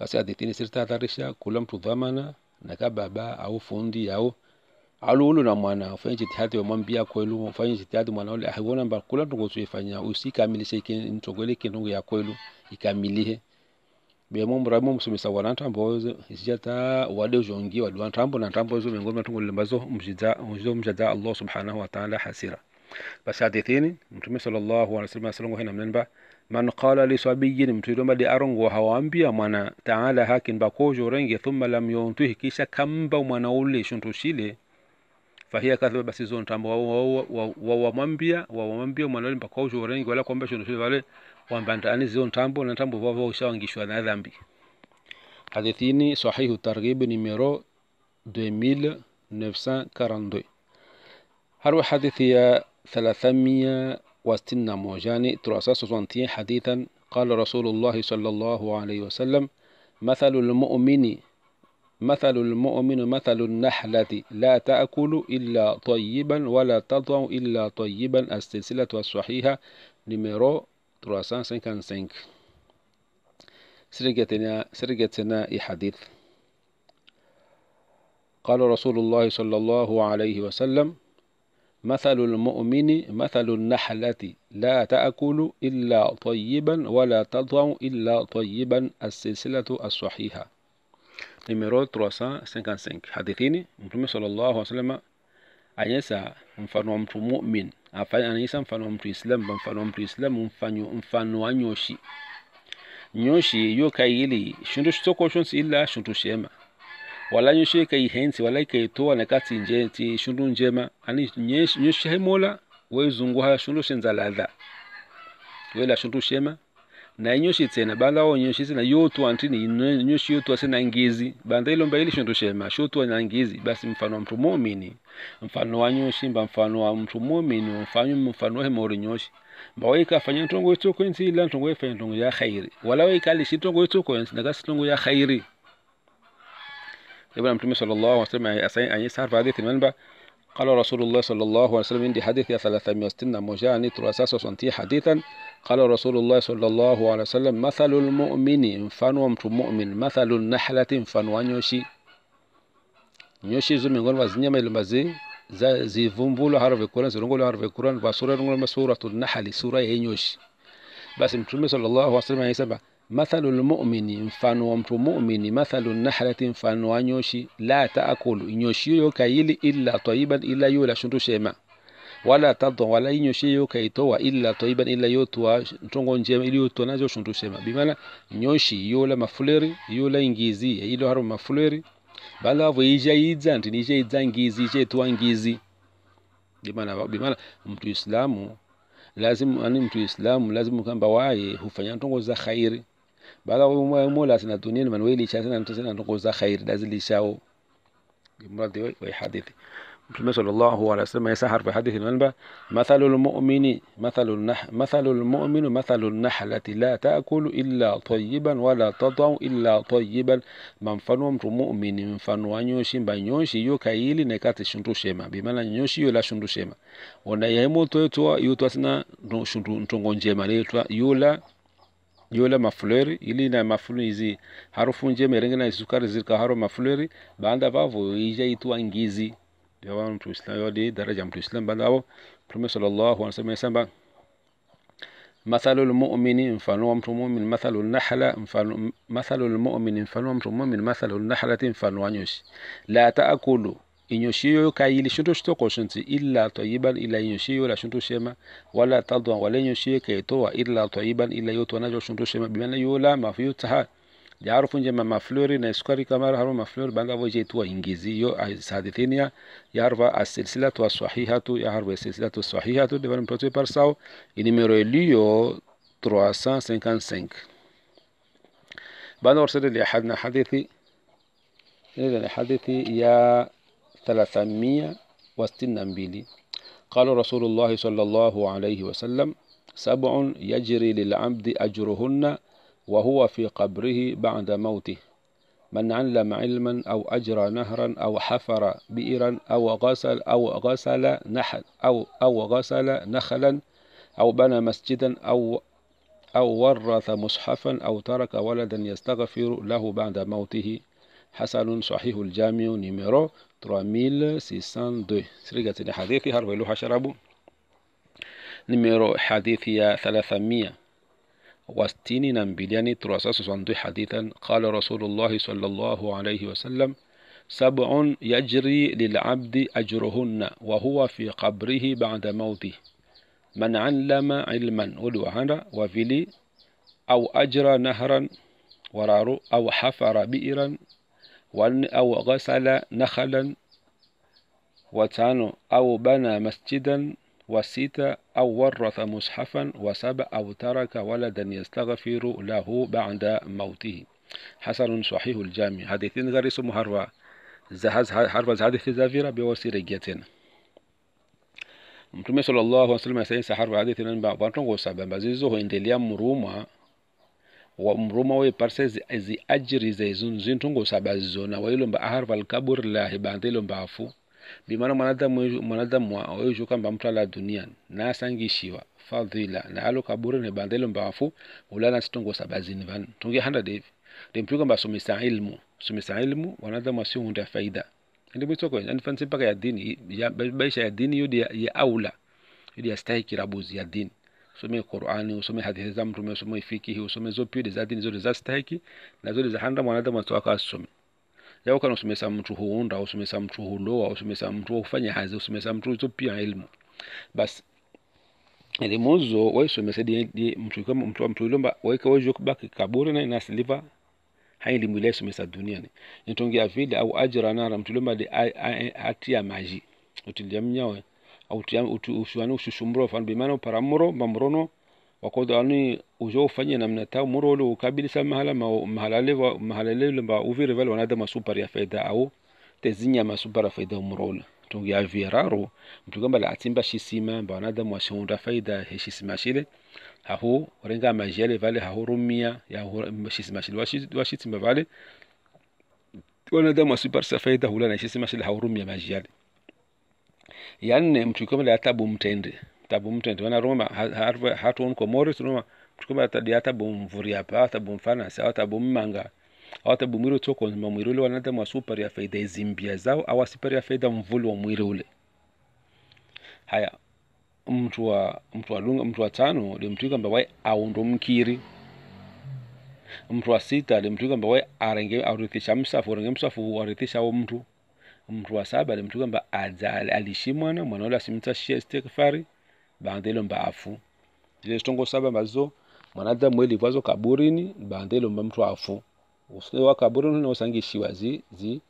basi aditini sirta darisha kula mtu dhamana na ka baba au fundi au alulu na mwana ufanye jitihadi wa wamwambia kwelu ufanye jitihadi mwana ule ahiwona mba kula mtu ngozuifanya usikamilishe ikintu ya kwelu ikamilihe bemo muramo musomesa wa nanthambozo zijata wade ujongi wadu wanthambo na nthambo zo miongoni matungulile mbazo mjidza Allah subhanahu wa ta'ala hasira basi hadithini mtume sallallahu alaihi wasallam asalongo hina mnenba man qala li sabiyin mtuiromba di arongo hawambia mwana taala hakin bakojo renge thumma lam yontuhi kisha kamba mwana ule shuntu shile fahiya kadhiba basi zo nthambo wawamwambia mwana ule wala kwamba shuntu shile wale wambandani zio ntambo na ntambo vavo ushawangishwa na dhambi hadithini sahihu targhib nimero 2942 هروي حديث يا وستنا موجاني تراساس وانتين حديثا قال رسول الله صلى الله عليه وسلم مثل المؤمن مثل المؤمن مثل النحلة لا تأكل إلا طيبا ولا تضع إلا طيبا السلسلة الصحيحة نمرو 355 سرقتنا سرقتنا حديث قال رسول الله صلى الله عليه وسلم مثل المؤمن مثل النحلة لا تأكل إلا طيبا ولا تضع إلا طيبا السلسلة الصحيحة نمرو 355 حديثيني محمد صلى الله عليه وسلم anyɛ sa mfa no ɔmto mu'min afa anyɛ saa mfa no ɔmto islam ba mfa no ɔmto islam mfa nyo mfa no anyoshi nyoshi yo kai ili shindu shitoko shonsi ila shundu shema wala ka yi hɛnti wala yi toa na kati njenti shindu njema ani nyoshi hai mola wewe zungu haya shindu shenza ladha wela shundu shema na inyoshi inyoshitse banda banga onyeshitse na yotu anti ni inyoshi yotu ase na ngizi banda ilomba ili shindu shema shotu na ngizi basi mfano wa mtu muumini mfano wa nyoshi mba mfano wa mtu muumini mfano mfano wa mori nyoshi mba mbawe ikafanya ntongo itoko nzi ila ntongo ifanya ntongo ya khairi wala ntongo shitongo itoko nzi nakasi ntongo ya khairi ibn mtume sallallahu alaihi wasallam ayisarfa hadithi manba قال رسول الله صلى الله عليه وسلم عندي حديث يا 360 مجا نترو اساس وسنتي حديثا قال رسول الله صلى الله عليه وسلم مثل المؤمن فانو مت مؤمن مثل النحلة فانو نيوشي نيوشي زمي غون وزنيا ميل مزي زي فومبولو هارف كوران زرونغولو هارف كوران وسورة النحل سورة نيوشي بس متومي صلى الله عليه وسلم يسبح mathalu lmumini mfano wa mtu mumini mathalu nahrati mfano wa nyoshi la taakulu inyoshiyo kayili illa tayiban ila yula shindu shema wala tadwa wala inyoshiyo kaitowa illa tayiban ila yotowa ntongo njema iliyotowa nazo shindu shema bimana nyoshi yula mafuleri yola ingiziya ilo haru mafuleri bala idza ijayidza nti idza ngizi ijayitowa ngizi bimana bimana mtu islamu lazim ani mtu islamu lazim kamba waye hufanya ntongo za khairi bala la sana tunin man weli cha sana tusana tukoza khair dazili shao mradi wa hadithi mtume sallallahu alaihi wasallam yasa harfu hadithi manba mathalul mu'mini mathalul nah mathalul mu'minu mathalul nahlati la taakulu illa tayyiban wa la tad'u illa tayyiban mamfano mtu mu'mini mfano wa nyoshi mba nyoshi yo kaili ne kati shundu shema bimana nyoshi yo la shundu shema ona yemo toyo to yutwa sana shundu ntongo njema letwa yula yola mafuleri ili na mafuli izi harufu njema irenge na sukari zirika haro mafuleri banda bavo ija itwa ngizi ya yawa mtu islam yodi daraja mtu islam banda bavo mtume sallallahu alaihi wasallam yasamba mathalul mu'mini mfano wa mtu mumin mathalul nahla mfano mathalul mu'mini mfano wa mtu mumin mathalul lnahlati mfano wa nyoshi la taakulu inyoshiyo kayili shindu shitokoshinti illa toyiban ila inyoshiyo la shindu shema wala tadwa wala inyoshiyo kayitowa illa toyiban ila yoto najo shindu shema bimana yola mafiyo taha jarufu njema maflori na sukari kamara haru maflori banga voje tuwa ingiziyo sadithinia yarva asilsilatu aswahihatu yarva asilsilatu aswahihatu devan mtoto parsao inimero iliyo 355 بعد ورسل hadithi حديثي إلى حديثي يا 362 قال رسول الله صلى الله عليه وسلم سبع يجري للعبد أجرهن وهو في قبره بعد موته من علم علما أو أجرى نهرا أو حفر بئرا أو غسل أو غسل نحل أو أو غسل نخلا أو بنى مسجدا أو أو ورث مصحفا أو ترك ولدا يستغفر له بعد موته حسن صحيح الجامع نيميرو 3602 سرقة حديثي هرولو هشربو نيميرو حديثي 300 وستين بلياني تراسسوساندو حديثا قال رسول الله صلى الله عليه وسلم سبع يجري للعبد أجرهن وهو في قبره بعد موته من علم علما ودعانا وفيلي أو أجرى نهرا ورارو أو حفر بئرا أو غسل نخلا وتانو أو بنى مسجدا وسيت أو ورث مصحفا وسب أو ترك ولدا يستغفر له بعد موته حسن صحيح الجامع حديثين غريس مهروة زهز حرف زهد في زافيرة بوسير جيتين صلى الله عليه وسلم سيسا حرف عديثين بانتون غسابا بزيزوه انتليا مروما mruma we parse zi ajiri zeizun zintungo saba zona wailomba aharva alkaburi lahi banda ilomba afu bimana mwanadamu mwanadamu oyo kamba mtu ala nasangishiwa fadhila na alo kaburi ne banda ilomba afu ulana situngo zini van handa devi dempiu kamba ilmu somesa ilmu wanadamu asihunda faida ndi mwitoko mpaka ya dini baisha ya dini yudi ya, aula yodi ya stahiki rabuzi ya dini usome qurani usome hadithi za mtume usomee fikihi usomee za dini zote za stahiki na zote za handa mwanadamu anatoka asome yawo yaani kana usomesa mtu huunda usomesa mtu huloa usomesa mtu ufanye hazi usomesa mtu zo elimu basi elimu zo waisomesa di mtu kama mtu mtu lomba waika wajo kubaki kaburi na inasiliva hai elimu ile isomesa duniani nitongia vile au ajira na mtu lomba di hati ya maji utilia mnyawe usiwani ususumbura fan bimana paramuro mamrono wakodo ani uzo ufanye namna ta muro lo ukabili sa mahala ma, mahala le mahala le ba uvire vale wanadama super ya faida au tezinya masupara faida umrola tungi ya viraro mtu kamba la atimba shisima ba wanadamu washonda faida shisima shile hahu renga majele vale hahu rumia ya shisima shile washitima vale wanadamu wasupara faida hula na shisima shile hahu rumia majele ya yanne mtuikomela tabu mtende tabu mtende wana roma hatu won komori roma mtuikomela tabu atabu mvuri tabu mfana mfanasi tabu mmanga au tabu atabu mwiri utokonzima mwiri ule super ya faida zimbia zao au super ya faida mvulu wa mwiri ule haya mtu wa mtu wa lunga mtu wa tano limtui kwamba wai aundo mkiri mtu wa sita mtu kwamba wae arenge aurithisha msafu arenge msafu warithisha mtu mtu wa saba alimtuka mba alishi mwana mwana ule shia istighfari bandelo mba afu zile stongo saba mazo mwanadamu mweli kwazo kaburini bandelo mba mtu afu wa kaburini unosangishiwa zi zi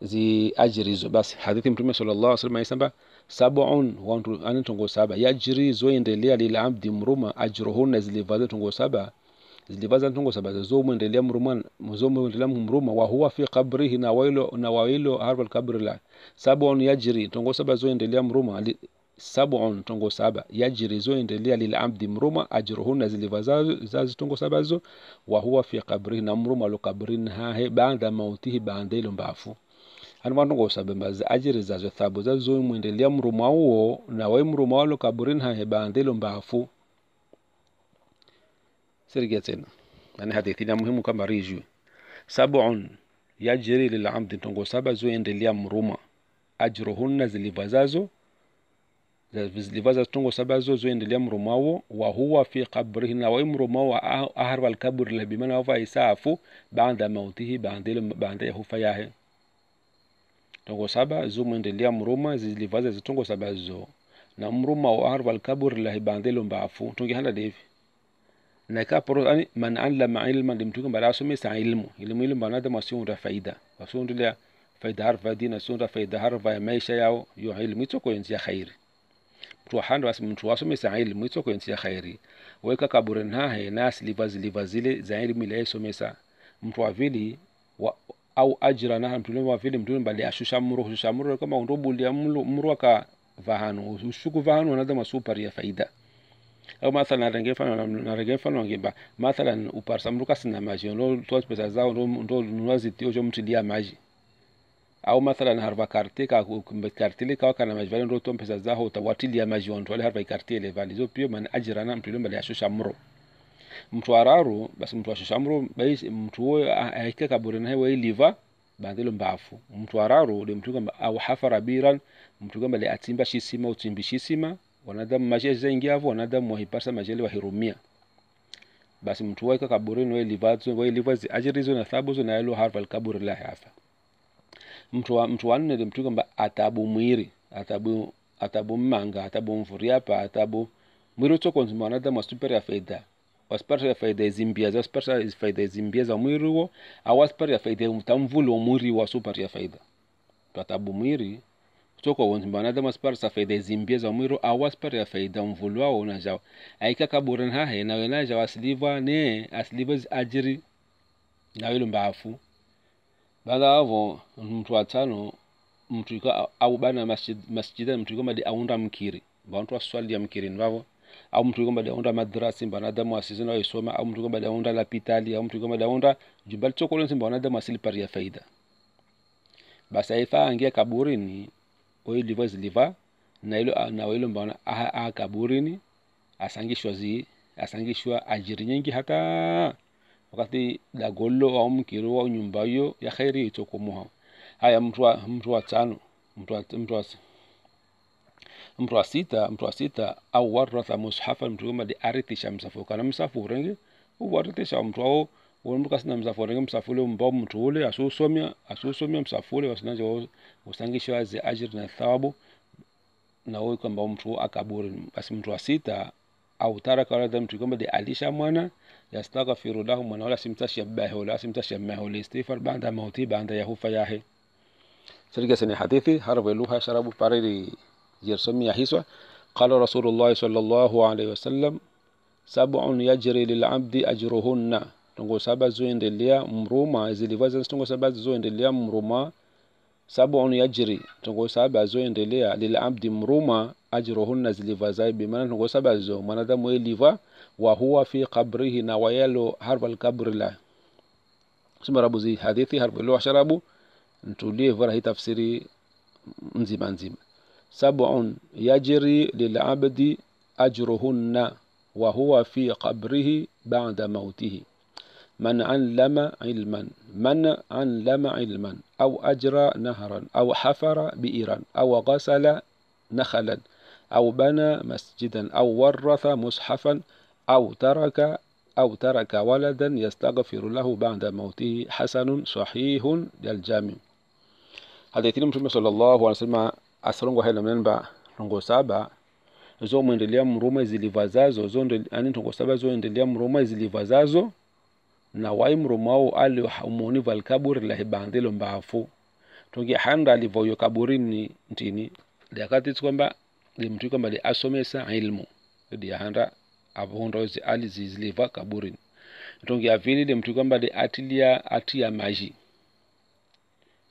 zi ajirizo basi hadithi mtume sallallahu alaihi wasallam anasema sab'un wa antongo saba yajirizo endelea lil abdi mruma ajruhunna zilivazo tongo saba zilibaza ntungo sabaza zo muendelea zomwendelea muzo muendelea mruma wa huwa fi qabrihi na wailo na wailo harfa qabr la sab'un yajri ntungo sabaza saba zoendelea mruma sab'un ntungo saba yajri zo endelea zoendelea lilabdi mruma ajruhunna za zitungo sabazo wa huwa fi qabrihi na mruma lo qabrin ha he baada mautihi baada ilo mbafu anwa hanu vandu ngosabembaza ajiri zazo thabu zazo mwendelea mruma uwo nawe mruma walo kaburini hahebandilo mbafu sirejea tena yani hadithi ni muhimu kama rijwe sabun yajri lilamd ntongo saba zoendelea mruma ajruhunna zilivazazo zilivaza tongo saba zo zoendelea mrumawo huwa fi qabrihi na wa wa ahar wal qabr la bimana wa isafu baada mautihi baada ya hufa yahe tongo saba zo mwendelea mruma zilivaza zitongo saba zo na mruma wa ahar wal qabr la mbafu tungi tungihanda devi inakaa ah, poro yani man ma allama ilman limtukin bala sumisa ilmu ilmu ilmu elimu ile masu da faida ndila faida har harva dina da faida har harva mai sha yao yo ilmu to ko itoko njia khairi mtu hando asi mtu wasomesa ilmu to ko itoko njia khairi weka kaburi nahe nasi livazi livazile za ilmu le so isomesa mtu avili wa, au ajira na mtu wa vili mtu bali ashusha mru ashusha mru kama ndo bulia mru mru ka vahanu usuku vahanu na da wanadamu ya faida au mathalan mathala narengefanongemba mathalan uparsa mndu kasina maji ndotoa pesa zao ndonunua zitio chomtilia maji au mathalan harva karte karte le kawa kana maji vale ndotoa pesa zao utawatilia maji onto ale harva ikartile vale zo pio man ajirana mtu ile mbali ashusha mro mtu araru basi mtu ashusha mro basi mtu huyo aike kaburi na hewa iliva bandilo mbafu mtu araru ule mtu kamba au hafara biran mtu kamba le atimba shisima utimbi shisima wanadamu mashe zengi hapo wanadamu wahipasa mashele wahirumia basi mtu waika kaburini wailivazo wailivazi ajirizo na thabuzo na yalo harfa alkaburi la hafa mtu wa mtu wanne ndio mtu kwamba atabu mwiri atabu atabu manga atabu mvuri hapa atabu mwiri utsoko nzima wanadamu wasuperi ya faida ya faida zimbia za wasipata faida zimbia za mwiri huo au wo ya faida utamvuli wa mwiri wa supari ya faida atabu mwiri toko wõntmba na dãmas par safeeda zĩmbie zaomiro a was par yafeeda n vulwa wo na zao aika ka ɓoren ha he nawe na zao asilivwa ne asiliva ajiri nawe lo mbaafu Bada avo mtu watano mtu yuko au bana masjida mtu yuko madi aunda mkiri mtu wa swali ya mkiri nvavo au mtu yuko madi aunda madrasi mba na banadamu asizina waisoma au mtu yuko madi aunda lapitali au mtu yuko madi aunda jumbali chokolo nsimba wanadamu asili pari ya faida Basa ifa angia kaburini oyo livo ziliva na hilo na mbona aha, kaburini asangishwa zi asangishwa ajiri nyingi hata wakati dagolo au mkiro au nyumba hiyo ya khairi kumuha haya mtu wa tano mtu wa mtu wa sita mtu wa sita au waratha mushafa mtu wa madi arithi shamsafu kana msafu rengi uwarithisha shamsafu uli mukasina msafula nge msafule mbao mtu ule asusomya asusomya msafule wasinanje usangishe wazi ajiri na thawabu na uwe kwamba mtu akaburi basi mtu wa sita au taraka wala mtu kwamba de alisha mwana yastaghfiru firudahu mwana wala simtashi simtashi ya wala ya la simtashabbahu istifar banda mauti banda ya hufa yahe sirga sene hadithi harwe luha sharabu pariri jirsomi ya hiswa kala rasulullahi sallallahu alayhi wa sallam sabu'un yajri lil'abdi ajruhunna tongo saba zoendelea mruma zilivazan tongo saba zoendelea mruma sabu onu yajri tongo saba zoendelea abdi mruma ajruhunna zilivazai bimana tongo saba zo mwanadamu eliva wa huwa fi qabrihi na wayalo harbal lkabri la sima rabu zi hadithi harbu ilo asharabu ntulie vara hii tafsiri nzima nzima sabun yajri lilabdi ajruhunna wa huwa fi qabrihi bada mautihi من علم علما من علم علما أو أجرى نهرا أو حفر بئرا أو غسل نخلا أو بنى مسجدا أو ورث مصحفا أو ترك أو ترك ولدا يستغفر له بعد موته حسن صحيح للجامع حديث النبي صلى الله عليه وسلم أسرنغو هيلا من ينبع رنغو سابع زو من رليام روما زيلي فازازو زو يعني رنغو سابع زو من رليام روما زيلي فازازو na waimru mwau ali kaburi alikaburi lahibandhilo mbafu tungi handa alivoyo kaburini ntini liakatitsi kwamba limtwi kwamba liasomesa ilmu handa diyahanda avuhundozi ali ziziliva kaburini tungi avili limtwi kwamba liatilia atia maji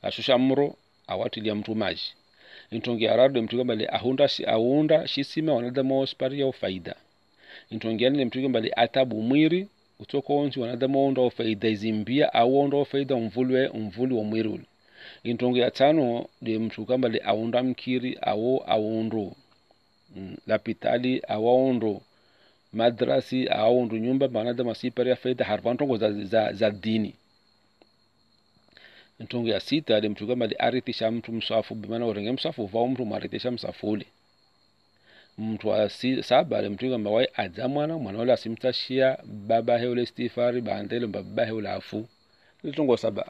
ashusha mru awatilia mtu maji intongi arado mtu kwamba le ahunda si aunda shisima wanadamu osparia ufaida intongi ani mtu kwamba le atabu mwiri utoko onti wanadamu wondawo faida izimbia au wondawo faida umvulwe umvuli womwirulu intongo tano de mtu kamba le aunda mkiri awo awondo mm, lapitali lapitali aondo madrasi awondo nyumba manadamu asiparia faida harfa ntongo za, za, za dini ntongo ya sita de mtu kamba le arithisha mtu msafu bimana urenge msafu vao mtu mwarithisha msafule muthu asi saba alimtunga mawayi adza mwana mwana ule asimtashiya babahe ule stifari bandele mba babahe ule afu litungo saba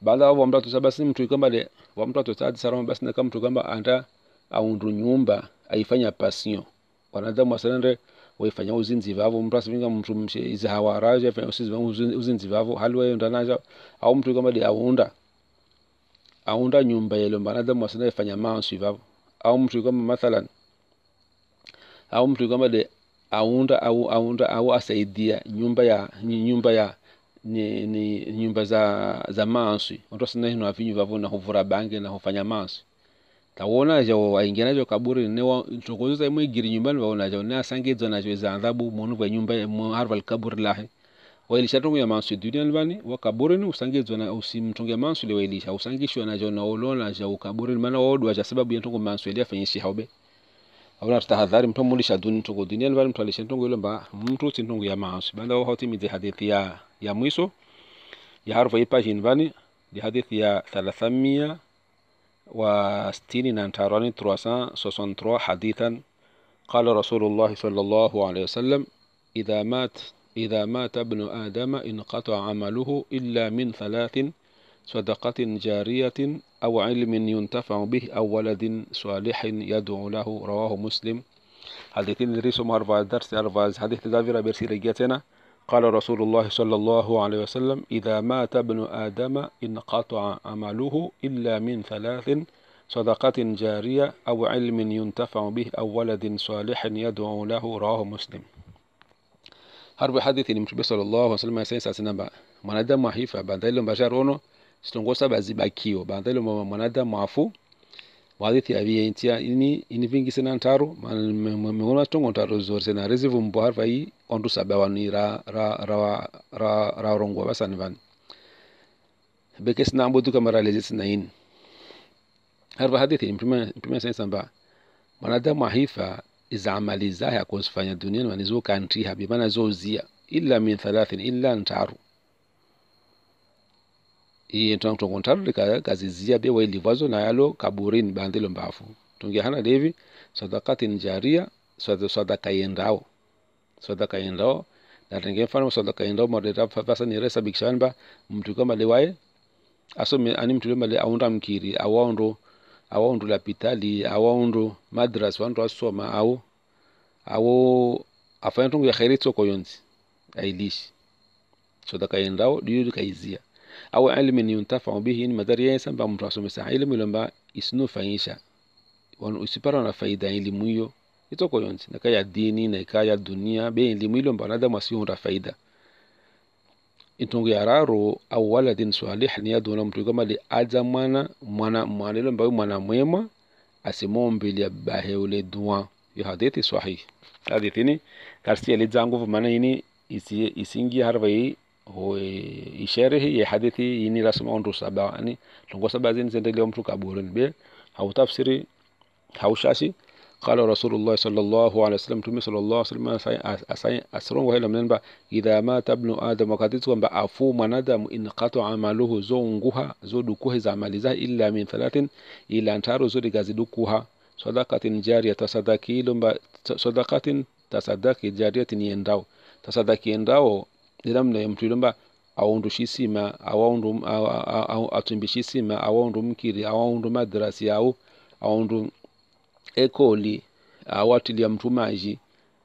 baada avo mtu saba si mtu ikamba le wamtu atotadi sarama basi na kama mtu kamba anda aundu nyumba aifanya pasio wanadza mwasanende waifanya uzinzi vavo mtu asinga mtu mshe izi hawaraje afanya uzinzi vavo uzinzi vavo hali wayo ndanaja au mtu kamba le aunda aunda nyumba yelomba anadza mwasanende afanya mansi vavo au mtu kamba mathalan au mtu kama de aunda au aunda au asaidia nyumba ya nyumba ya ni, ni nyumba za za mansi watosina hino avinyu vavu na huvura bange na hufanya mansi tawona jao waingia najo kaburi ne tokozoza imwe igiri nyumbani vaona jao ne asangidzwa najo za adhabu munu va nyumba ya val kaburi lahi waili tongo ya mansu dunia nvani wa kaburi ni usangidzwa na usimtonge mansu le wailisha usangishwa na je na olona jao kaburi maana wodwa ja sababu ya tongo mansi ile afanyishi haobe awla tahadhari mtu mulisha duni mtu dunia bali mtu alisha ntongo ile mba mtu tintongo ya maasi bali hoti mizi hadithi ya ya mwiso ya harufa ipa jinvani di hadithi ya thalathamia wa stini na sosan 363 hadithan قال رسول الله صلى الله عليه وسلم إذا مات إذا مات ابن آدم انقطع عمله إلا من ثلاث صدقة جارية أو علم ينتفع به أو ولد صالح يدعو له رواه مسلم حديث ندرس مع درس أرفاز حديث دافرة برسيريتنا قال رسول الله صلى الله عليه وسلم إذا مات ابن آدم انقطع عمله إلا من ثلاث صدقة جارية أو علم ينتفع به أو ولد صالح يدعو له رواه مسلم هرب حديث المشبه صلى الله عليه وسلم سيسا سنبع من آدم وحيفة بعد ذلك أونو silongosa bazibakio banthele mwanada mwafu wadithi ya vya intia ini inivingi sena ntaru miongoni mwa tongo ntaru zori sena harfa hii ondu saba wanu ra ra ra ra ra ra raorongwa vasani vani beke sina duka mara ralezi sina ini harfa hadithi mpima sani samba mwanada ahifa iza amali zahe akozifanya duniani manizo kantri habi habimana zia illa min thalathin illa ntaru i iye tanto kontarde kazizia be wailivazo na yalo kaburini bandilo mbafu tungi hana devi sadakatin jaria sadaka yendao sadaka yendao na natenge mfano sadaka yendao marera fasa ni resa bikishan ba mtu kama aso me ani mtu lema mali aunda mkiri awondo awaondo lapitali awondo madras wandu asoma au awo afanya tungu ya khairi tsoko yonzi ailishi sadaka yendao diyo kaizia au ni yuntafa bihi, ni nadharia yensa ba mtu lomba elimu ilomba isinofanisha usipara na faida elimu hiyo itoko yonzi na kaya dini na kaya dunia be elimu ilomba wanadamu asiyonra faida itungu raro au waladin salih ni yadona mtu kama li aja mwana mwana mwana ilomba mwana mwema ya bahe ule dua yo hadithi sahih hadithi ni karsi eliza zangu vumana ini isi, isingi harva hii o i sharhi ya hadithi yini rasma on rusaba ani tongo saba zin zende leo mtu kaburin be au tafsiri haushashi قال رسول الله صلى الله عليه وسلم تمي صلى الله عليه وسلم أسرون وهي منبا إذا مات ابن آدم وقتت وانبا أفو منادم إن قطع عمله زونغها زودكوه زعمالزه إلا من ثلاث إلا أنتار زود غازدكوها صدقة جارية تصدقي لنبا صدقة تصدقي جارية ينداو تصدقي ينداو lilamula yamtwilomba aundu shisima awaundu atumbi shisima awaundu mkiri awaundu madrasi au aundu ekoli mtu maji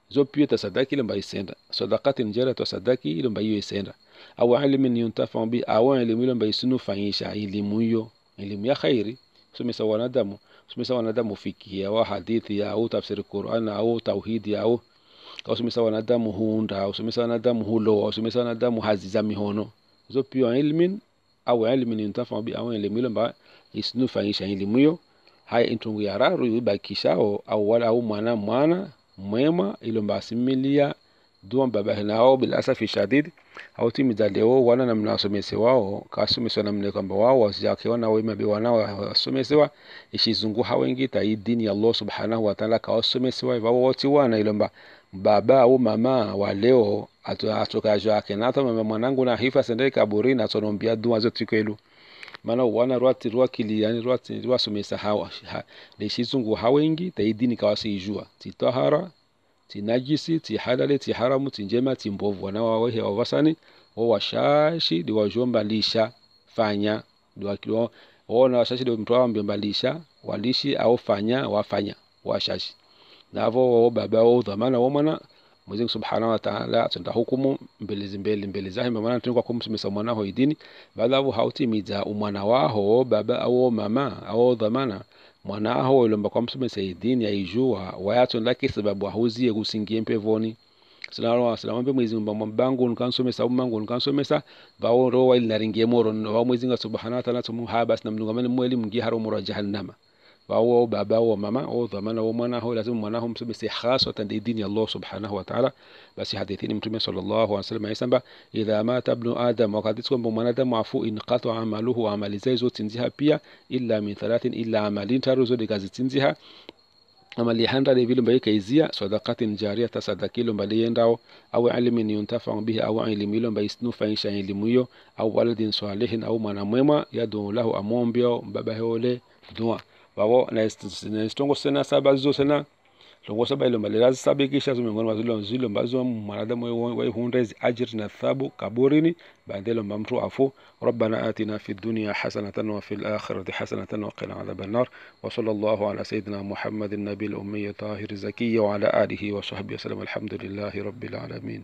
zo zopio ta sadaki ilomba yisenda sadakati njera ta sadaki ilomba iyo isenda au alimin yuntafau bi awa elimu ilomba isinufanyisha ilimu iyo ilimu ya khairi somesa wanadamu somesa wanadamu fikia wa hadithi au tafsiri kurana au tauhidi au ausomesa wanadamu hunda ausomesa wanadamu hulowa ausomesa wanadamu haziza mihono zo pia ilmin au ilmin intafa bi au ilmi lomba isnu fanyisha elimu hiyo haya intungu ya raru yubakisha o au wala au mwana mwana mwema ilo mbasimilia dua babahinao bilasafi shadid hautimiza leo wana na mna wasomese wao kasomeswa namna kwamba wao wasijakewa na wema be wanao wasomesewa ishizunguha wengi ta dini ya Allah subhanahu wa ta'ala wa wao wote wana ilomba baba au mama wa leo atokajwa ake nato mama mwanangu na hifa sendei kaburini atonombia dua zote kwelu maana wana rwati rwakili yani rwati sumesa hawa ha, nishizungu hawengi taidini kawasiijua titahara tinajisi tihalale tiharamu tinjema timbovu wana wawehe wavasani wowashashi lisha fanya wa na washashi mtu awambiomba lisha walishi au fanya wafanya washashi Navo baba wao dhamana wao mwana Mwenyezi Subhanahu wa Ta'ala tutahukumu mbele zimbele mbele zahe maana tunakuwa kumsomesa mwana ho idini badhabu hautimiza umwana waho baba au mama au dhamana mwana aho ilomba kwa msomesa idini aijua wayato ndaki sababu ahuzie kusingie mpevoni sinalo silamwambia mwezi mbangu nkansomesa umangu nkansomesa vawo ro waili naringie moro wa mwezi nga subhanahu wa ta'ala tumuhaba sinamnungamane mweli mngi haro mura jahannama baba فهو باباه وماما هو ضمانه ومناه lazima mwanao tande dini ya Allah subhanahu wa ta'ala basi hadithi ni mtume sallallahu alaihi wasallam yasamba idha mata ibn adam wakati kwamba mwanadamu afu inqata amaluhu amali zake zote nziha pia illa min thalathin illa amalin taru zote gazitinziha amali handale vile mbaye kaizia sadaqatin jariyata sadakilo mbali yendao au alimin yuntafa bihi au ilmi ile mbaye insha elimu hiyo au waladin salihin au mwana mwema yadu lahu amombio baba heole dua vavo nayisitongosena sabazizo sena longo longosa bayilombelelazi sabikishazo miongoni mwazilo zilombaziwa mwanadamu wa ezi ajiri na thabu kaburini lomba mtu afu ربنا آتنا في الدنيا حسنة وفي الآخرة حسنة وقنا عذاب النار وصلى الله على سيدنا محمد النبي الأمي طاهر زكي وعلى آله وصحبه وسلم الحمد لله رب العالمين